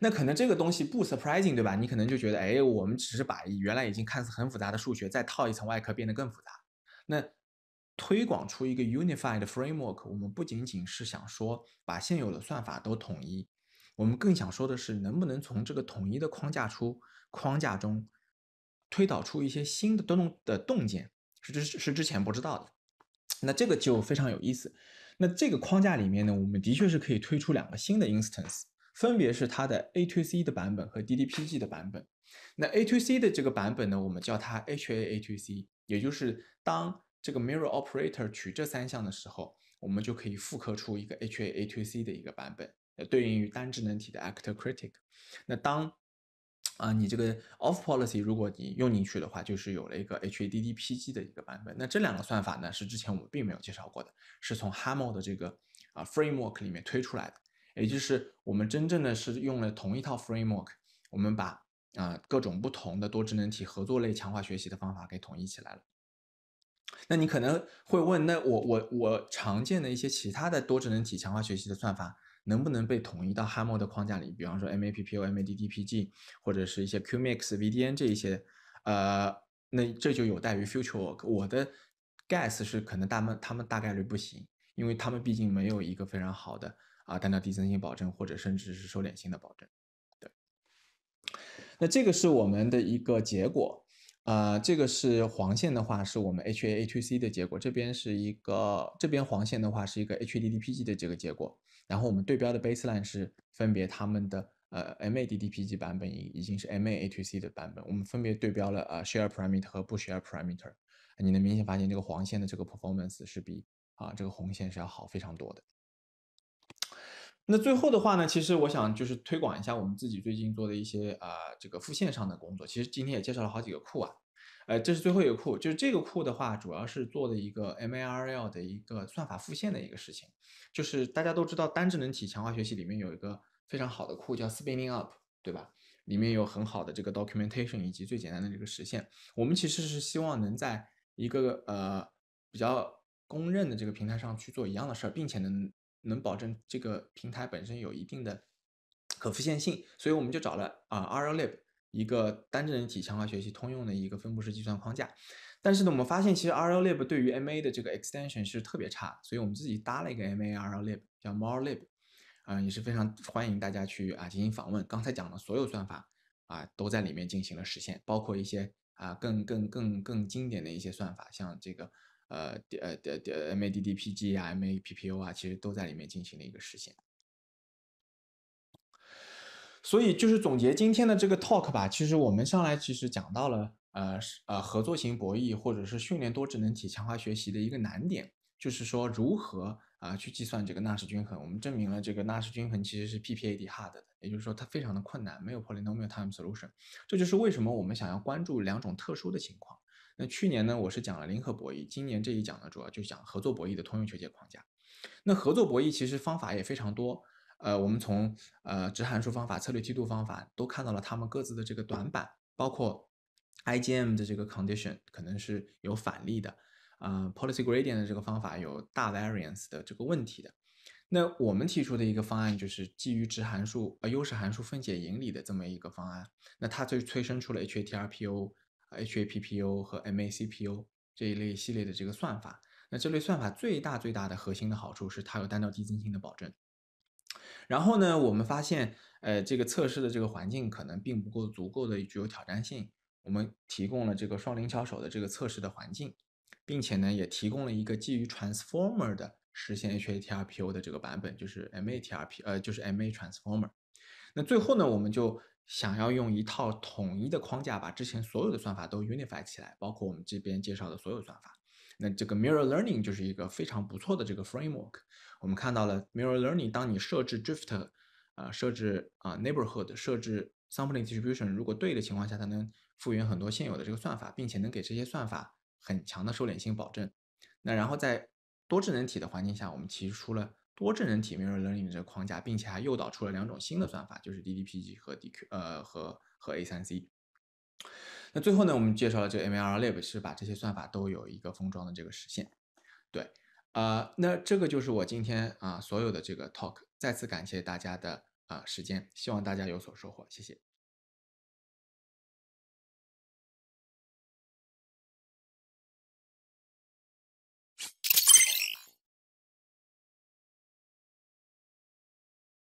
那可能这个东西不 surprising，对吧？你可能就觉得，哎，我们只是把原来已经看似很复杂的数学再套一层外壳变得更复杂。那推广出一个 unified framework，我们不仅仅是想说把现有的算法都统一，我们更想说的是，能不能从这个统一的框架出框架中推导出一些新的、东的洞见，是之是之前不知道的。那这个就非常有意思。那这个框架里面呢，我们的确是可以推出两个新的 instance。分别是它的 A to C 的版本和 DDPG 的版本。那 A to C 的这个版本呢，我们叫它 H A A to C，也就是当这个 Mirror Operator 取这三项的时候，我们就可以复刻出一个 H A A to C 的一个版本，对应于单智能体的 Actor Critic。那当啊你这个 Off Policy 如果你用进去的话，就是有了一个 H A D D P G 的一个版本。那这两个算法呢，是之前我们并没有介绍过的，是从 h a m m 的这个啊 Framework 里面推出来的。也就是我们真正的是用了同一套 framework，我们把啊各种不同的多智能体合作类强化学习的方法给统一起来了。那你可能会问，那我我我常见的一些其他的多智能体强化学习的算法能不能被统一到 h a m o 的框架里？比方说 MAPPO、MADDPG 或者是一些 QMix、VDN 这一些，呃，那这就有待于 future work。我的 guess 是可能他们他们大概率不行，因为他们毕竟没有一个非常好的。啊，单调递增性保证，或者甚至是收敛性的保证。对，那这个是我们的一个结果。啊，这个是黄线的话，是我们 H A A t C 的结果。这边是一个，这边黄线的话是一个 H D D P G 的这个结果。然后我们对标的 baseline 是分别他们的呃 M A D D P G 版本已已经是 M A A t C 的版本。我们分别对标了呃 Share Parameter 和不 Share Parameter。你能明显发现这个黄线的这个 performance 是比啊这个红线是要好非常多的。那最后的话呢，其实我想就是推广一下我们自己最近做的一些啊这个复现上的工作。其实今天也介绍了好几个库啊，呃，这是最后一个库，就是这个库的话，主要是做的一个 M A R L 的一个算法复现的一个事情。就是大家都知道单智能体强化学习里面有一个非常好的库叫 Spinning Up，对吧？里面有很好的这个 documentation 以及最简单的这个实现。我们其实是希望能在一个呃比较公认的这个平台上去做一样的事儿，并且能。能保证这个平台本身有一定的可复现性，所以我们就找了啊 r l i b 一个单智能体强化学习通用的一个分布式计算框架。但是呢，我们发现其实 r l i b 对于 MA 的这个 extension 是特别差，所以我们自己搭了一个 MA r l i b 叫 Morelib，嗯，也是非常欢迎大家去啊进行访问。刚才讲的所有算法啊都在里面进行了实现，包括一些啊更更更更经典的一些算法，像这个。呃，呃，的的，MADDPG 啊，MAPPO 啊，其实都在里面进行了一个实现。所以就是总结今天的这个 talk 吧，其实我们上来其实讲到了，呃，呃，合作型博弈或者是训练多智能体强化学习的一个难点，就是说如何啊去计算这个纳什均衡。我们证明了这个纳什均衡其实是 PPAD hard 的，也就是说它非常的困难，没有 polynomial time solution。这就是为什么我们想要关注两种特殊的情况。那去年呢，我是讲了零和博弈，今年这一讲呢，主要就讲合作博弈的通用求解框架。那合作博弈其实方法也非常多，呃，我们从呃值函数方法、策略梯度方法都看到了他们各自的这个短板，包括 IGM 的这个 condition 可能是有反例的，啊，policy gradient 的这个方法有大 variance 的这个问题的。那我们提出的一个方案就是基于值函数呃优势函数分解引理的这么一个方案，那它就催生出了 HTRPO a。HAPPO 和 MACPO 这一类系列的这个算法，那这类算法最大最大的核心的好处是它有单调递增性的保证。然后呢，我们发现，呃，这个测试的这个环境可能并不够足够的具有挑战性。我们提供了这个双灵巧手的这个测试的环境，并且呢，也提供了一个基于 Transformer 的实现 HATRPO 的这个版本，就是 MATR 呃就是 MATransformer。那最后呢，我们就。想要用一套统一的框架把之前所有的算法都 unify 起来，包括我们这边介绍的所有算法，那这个 mirror learning 就是一个非常不错的这个 framework。我们看到了 mirror learning，当你设置 drift，啊设置啊 neighborhood，设置 sampling distribution，如果对的情况下，它能复原很多现有的这个算法，并且能给这些算法很强的收敛性保证。那然后在多智能体的环境下，我们提出了。多智能体 Mirroring 这个框架，并且还诱导出了两种新的算法，就是 DDPG 和 DQ 呃和和 A3C。那最后呢，我们介绍了这个 MLlib 是把这些算法都有一个封装的这个实现。对，啊，那这个就是我今天啊所有的这个 talk。再次感谢大家的啊时间，希望大家有所收获，谢谢。